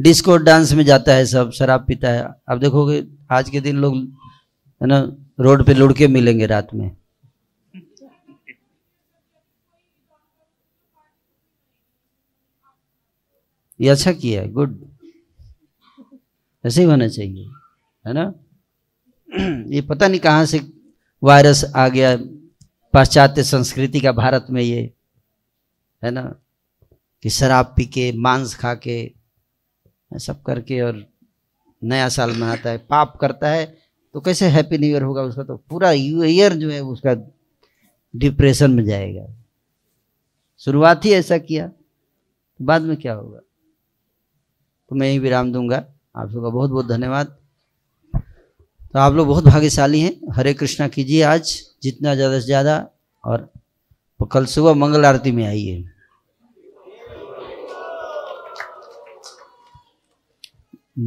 डिस्को डांस में जाता है सब शराब पीता है आप देखोगे आज के दिन लोग है ना रोड पे लुड़के मिलेंगे रात में ये अच्छा किया है गुड ऐसे ही होना चाहिए है ना ये पता नहीं कहाँ से वायरस आ गया पाश्चात्य संस्कृति का भारत में ये है ना कि शराब पी के मांस खा के सब करके और नया साल मनाता है पाप करता है तो कैसे हैप्पी न्यू ईयर होगा उसका तो पूरा ईयर जो है उसका डिप्रेशन में जाएगा शुरुआत ही ऐसा किया बाद में क्या होगा तो मैं ही विराम दूंगा आप सबका बहुत बहुत धन्यवाद तो आप लोग बहुत भाग्यशाली हैं हरे कृष्णा कीजिए आज जितना ज़्यादा से ज़्यादा और कल सुबह मंगल आरती में आइए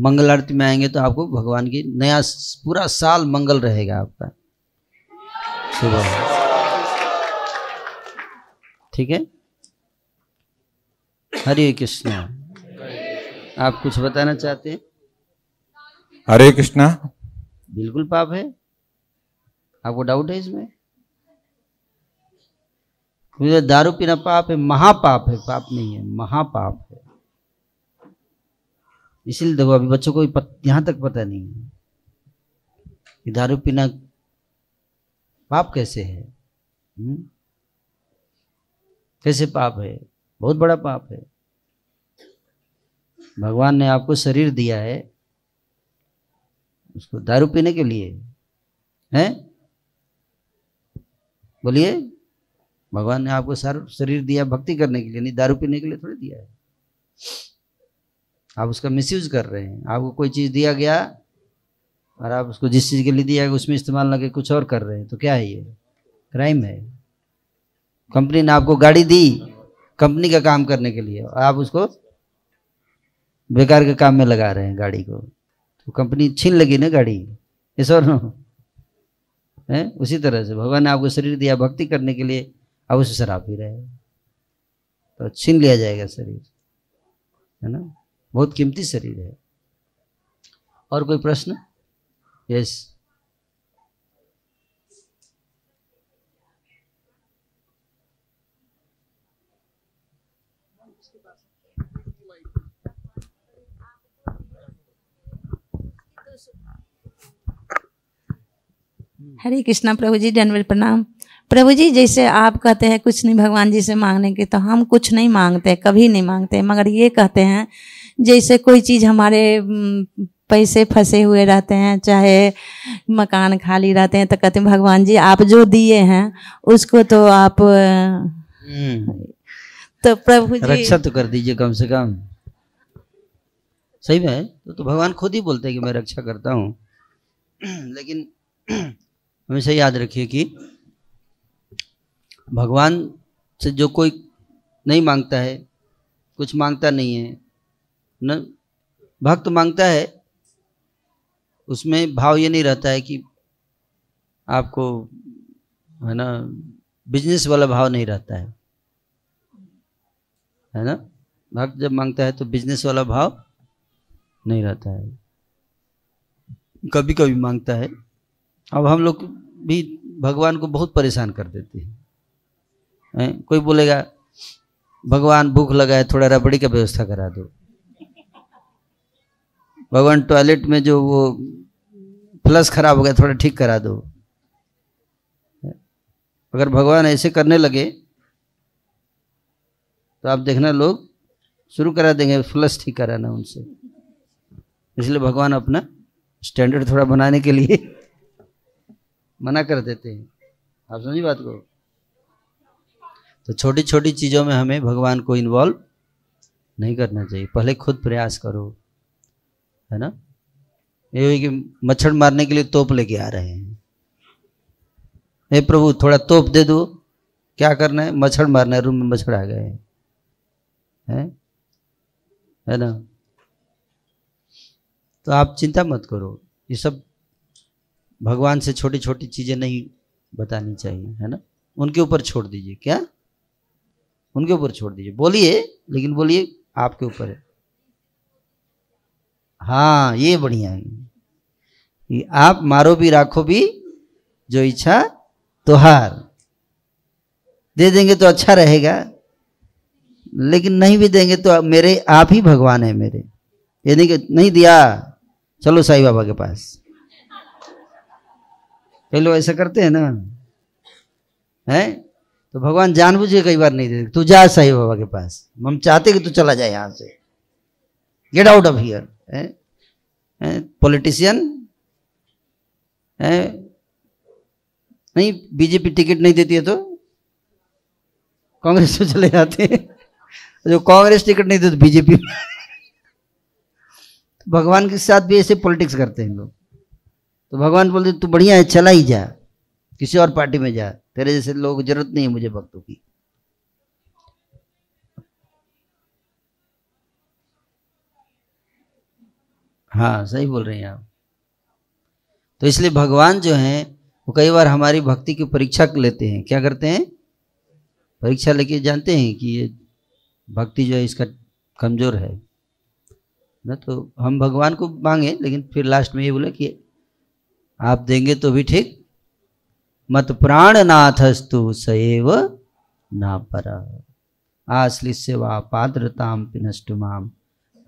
मंगल आरती में आएंगे तो आपको भगवान की नया पूरा साल मंगल रहेगा आपका सुबह ठीक है हरे कृष्णा आप कुछ बताना चाहते हैं हरे कृष्णा बिल्कुल पाप है आपको डाउट है इसमें क्योंकि तो दारू पीना पाप है महापाप है पाप नहीं है महापाप है इसीलिए देखो अभी बच्चों को यहां तक पता नहीं है कि दारू पीना पाप कैसे है हुँ? हम्म? कैसे पाप है बहुत बड़ा पाप है भगवान ने आपको शरीर दिया है उसको दारू पीने के लिए हैं बोलिए भगवान ने आपको सर शरीर दिया भक्ति करने के लिए नहीं दारू पीने के लिए थोड़ी दिया है आप उसका मिस कर रहे हैं आपको कोई चीज़ दिया गया और आप उसको जिस चीज़ के लिए दिया गया उसमें इस्तेमाल ना कुछ और कर रहे हैं तो क्या है ये क्राइम है कंपनी ने आपको गाड़ी दी कंपनी का काम करने के लिए और आप उसको बेकार के काम में लगा रहे हैं गाड़ी को तो कंपनी छीन लगी ना गाड़ी इस और है उसी तरह से भगवान ने आपको शरीर दिया भक्ति करने के लिए अब उसे शराब पी रहे तो छीन लिया जाएगा शरीर है ना बहुत कीमती शरीर है और कोई प्रश्न यस हरे कृष्णा प्रभु जी जनवरी प्रणाम प्रभु जी जैसे आप कहते हैं कुछ नहीं भगवान जी से मांगने के तो हम कुछ नहीं मांगते कभी नहीं मांगते मगर ये कहते हैं जैसे कोई चीज़ हमारे पैसे फंसे हुए रहते हैं चाहे मकान खाली रहते हैं तो कहते हैं भगवान जी आप जो दिए हैं उसको तो आप हम्म। तो प्रभु जी रक्षा तो कर दीजिए कम से कम सही में तो, तो भगवान खुद ही बोलते हैं कि मैं रक्षा करता हूँ लेकिन हमेशा याद रखिए कि भगवान से जो कोई नहीं मांगता है कुछ मांगता नहीं है न भक्त मांगता है उसमें भाव ये नहीं रहता है कि आपको है ना बिजनेस वाला भाव नहीं रहता है है ना भक्त जब मांगता है तो बिजनेस वाला भाव नहीं रहता है कभी कभी मांगता है अब हम लोग भी भगवान को बहुत परेशान कर देते हैं कोई बोलेगा भगवान भूख लगा है थोड़ा रबड़ी का व्यवस्था करा दो भगवान टॉयलेट में जो वो प्लस खराब हो गया थोड़ा ठीक करा दो अगर भगवान ऐसे करने लगे तो आप देखना लोग शुरू करा देंगे फ्लस ठीक कराना उनसे इसलिए भगवान अपना स्टैंडर्ड थोड़ा बनाने के लिए मना कर देते हैं आप समझी बात को तो छोटी छोटी चीज़ों में हमें भगवान को इन्वॉल्व नहीं करना चाहिए पहले खुद प्रयास करो है ना ये हुई कि मच्छर मारने के लिए तोप लेके आ रहे हैं हे प्रभु थोड़ा तोप दे दो क्या करना है मच्छर मारना है रूम में मच्छर आ गए हैं है? है ना तो आप चिंता मत करो ये सब भगवान से छोटी छोटी चीज़ें नहीं बतानी चाहिए है ना उनके ऊपर छोड़ दीजिए क्या उनके ऊपर छोड़ दीजिए बोलिए लेकिन बोलिए आपके ऊपर है हाँ ये बढ़िया है कि आप मारो भी राखो भी जो इच्छा तोहार दे देंगे तो अच्छा रहेगा लेकिन नहीं भी देंगे तो मेरे आप ही भगवान है मेरे ये नहीं कि नहीं दिया चलो साईं बाबा के पास कई लोग ऐसा करते हैं ना है तो भगवान जानबूझ के कई बार नहीं देते तू जा साई बाबा के पास हम चाहते कि तू चला जाए यहाँ से गेट आउट ऑफ हियर है पॉलिटिशियन है नहीं बीजेपी टिकट नहीं देती है तो कांग्रेस में तो चले जाते हैं जो कांग्रेस टिकट नहीं देती तो बीजेपी भगवान के साथ भी ऐसे पॉलिटिक्स करते हैं लोग तो भगवान बोलते तू बढ़िया है चला ही जा किसी और पार्टी में जा तेरे जैसे लोग जरूरत नहीं है मुझे भक्तों की हाँ सही बोल रहे हैं आप तो इसलिए भगवान जो है वो कई बार हमारी भक्ति की परीक्षा लेते हैं क्या करते हैं परीक्षा लेके जानते हैं कि ये भक्ति जो है इसका कमज़ोर है ना तो हम भगवान को मांगे लेकिन फिर लास्ट में ये बोले कि आप देंगे तो भी ठीक मत प्राण नाथस्तु सएव ना पर आश्लिस्यवा पात्रताम पिनष्टुमाम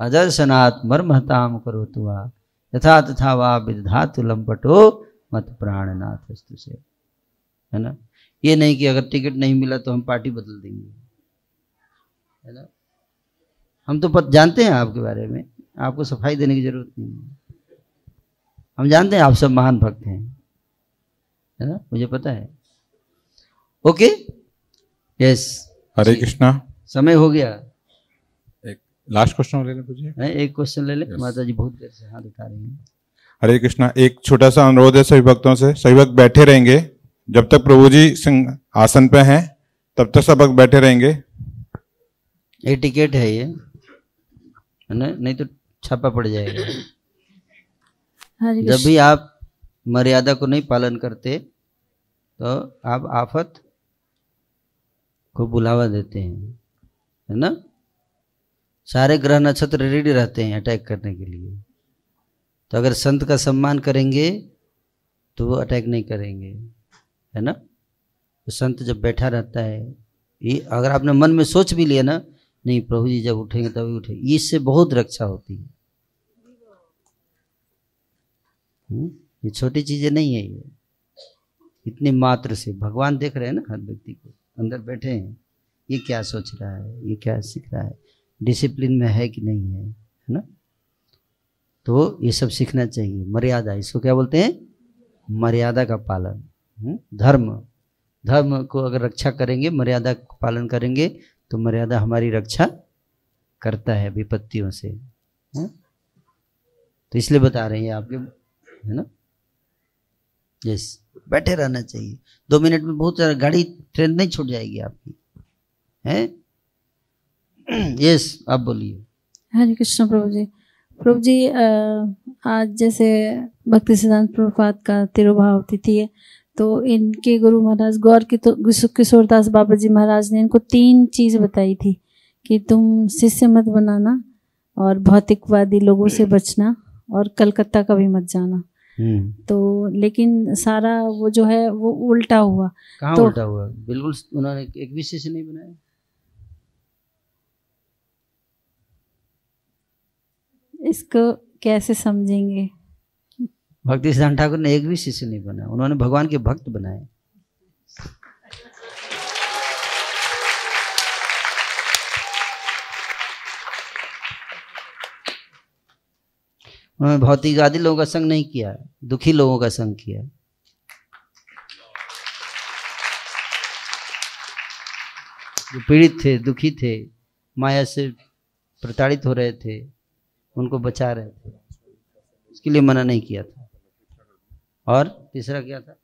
अदर्शनात् मर्महताम करो तुआ यथा तथा वा विधातु लंपटो मत प्राण नाथस्तु से है ना ये नहीं कि अगर टिकट नहीं मिला तो हम पार्टी बदल देंगे है ना हम तो पत जानते हैं आपके बारे में आपको सफाई देने की जरूरत नहीं है हम जानते हैं आप सब महान भक्त हैं है ना मुझे पता है ओके यस हरे कृष्णा समय हो गया एक लास्ट क्वेश्चन ले लें पूछिए एक क्वेश्चन ले लें माता जी बहुत देर से हाँ दिखा रही हैं हरे कृष्णा एक छोटा सा अनुरोध है सभी भक्तों से सभी भक्त बैठे रहेंगे जब तक प्रभु जी सिंह आसन पे हैं तब तक सब भक्त बैठे रहेंगे ये टिकट है ये है ना नहीं तो छापा पड़ जाएगा हाँ जब भी आप मर्यादा को नहीं पालन करते तो आप आफत को बुलावा देते हैं है ना सारे ग्रह नक्षत्र रेडी रहते हैं अटैक करने के लिए तो अगर संत का सम्मान करेंगे तो वो अटैक नहीं करेंगे है ना तो संत जब बैठा रहता है ये अगर आपने मन में सोच भी लिया ना नहीं प्रभु जी जब उठेंगे तभी उठेंगे इससे बहुत रक्षा होती है हम्म? ये छोटी चीजें नहीं है ये इतने मात्र से भगवान देख रहे हैं ना हर व्यक्ति को अंदर बैठे हैं ये क्या सोच रहा है ये क्या सीख रहा है डिसिप्लिन में है कि नहीं है है ना तो ये सब सीखना चाहिए मर्यादा इसको क्या बोलते हैं मर्यादा का पालन हुँ? हम्म? धर्म धर्म को अगर रक्षा करेंगे मर्यादा का पालन करेंगे तो मर्यादा हमारी रक्षा करता है विपत्तियों से हुँ? हम्म? तो इसलिए बता रहे हैं आपके है ना यस बैठे रहना चाहिए दो मिनट में बहुत सारा गाड़ी ट्रेन नहीं छूट जाएगी आपकी है यस आप बोलिए हरे हाँ कृष्ण प्रभु जी प्रभु जी आज जैसे भक्ति सिद्धांत प्रभात का तिरुभाव तिथि है तो इनके गुरु महाराज गौर तो- किशोर दास बाबा जी महाराज ने इनको तीन चीज़ बताई थी कि तुम शिष्य मत बनाना और भौतिकवादी लोगों से बचना और कलकत्ता का भी मत जाना हम्म। तो लेकिन सारा वो जो है वो उल्टा हुआ कहाँ तो, उल्टा हुआ बिल्कुल उन्होंने एक भी से नहीं बनाया इसको कैसे समझेंगे भक्ति सिद्धांत ठाकुर ने एक भी शिष्य नहीं बनाया उन्होंने भगवान के भक्त बनाए उन्होंने भौतिकवादी लोगों का संग नहीं किया दुखी लोगों का संग किया जो पीड़ित थे दुखी थे माया से प्रताड़ित हो रहे थे उनको बचा रहे थे उसके लिए मना नहीं किया था और तीसरा क्या था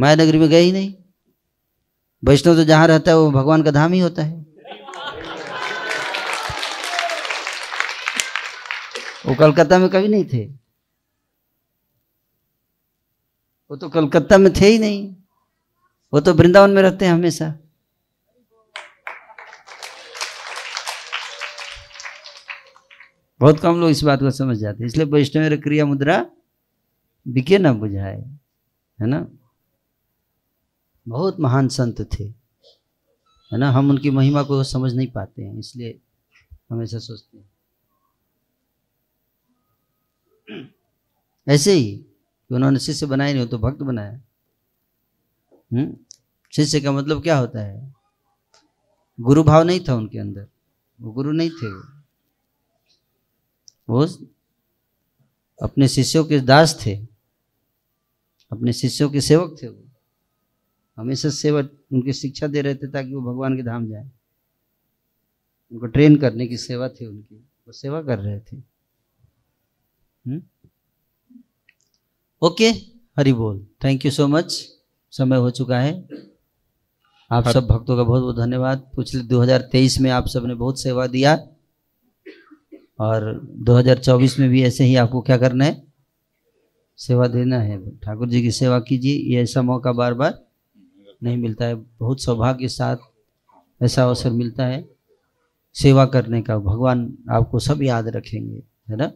माया नगरी में गए ही नहीं वैष्णव तो जहाँ रहता है वो भगवान का धाम ही होता है वो कलकत्ता में कभी नहीं थे वो तो कलकत्ता में थे ही नहीं वो तो वृंदावन में रहते हैं हमेशा बहुत कम लोग इस बात को समझ जाते हैं इसलिए वैष्णव क्रिया मुद्रा बिके ना बुझाए है ना बहुत महान संत थे है ना हम उनकी महिमा को समझ नहीं पाते हैं इसलिए हमेशा सोचते हैं ऐसे ही कि उन्होंने शिष्य बनाए नहीं हो तो भक्त बनाया हम्म? शिष्य का मतलब क्या होता है गुरु भाव नहीं था उनके अंदर वो गुरु नहीं थे वो अपने शिष्यों के दास थे अपने शिष्यों के सेवक थे वो हमेशा सेवक उनकी शिक्षा दे रहे थे ताकि वो भगवान के धाम जाए उनको ट्रेन करने की सेवा थी उनकी वो सेवा कर रहे थे हुँ? हम्म? ओके हरि बोल थैंक यू सो मच समय हो चुका है आप सब भक्तों का बहुत बहुत धन्यवाद पिछले 2023 में आप सब ने बहुत सेवा दिया और 2024 में भी ऐसे ही आपको क्या करना है सेवा देना है ठाकुर जी की सेवा कीजिए ये ऐसा मौका बार बार नहीं मिलता है बहुत सौभाग्य के साथ ऐसा अवसर मिलता है सेवा करने का भगवान आपको सब याद रखेंगे है ना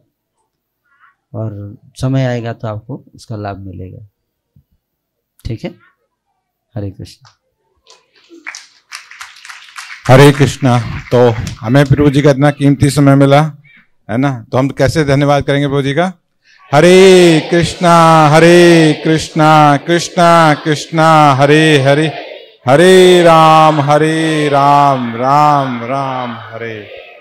और समय आएगा तो आपको उसका लाभ मिलेगा ठीक है हरे कृष्ण हरे कृष्णा तो हमें प्रभु जी का इतना कीमती समय मिला है ना तो हम कैसे धन्यवाद करेंगे प्रभु जी का हरे कृष्णा हरे कृष्णा कृष्णा कृष्णा हरे हरे हरे राम हरे राम राम राम, राम हरे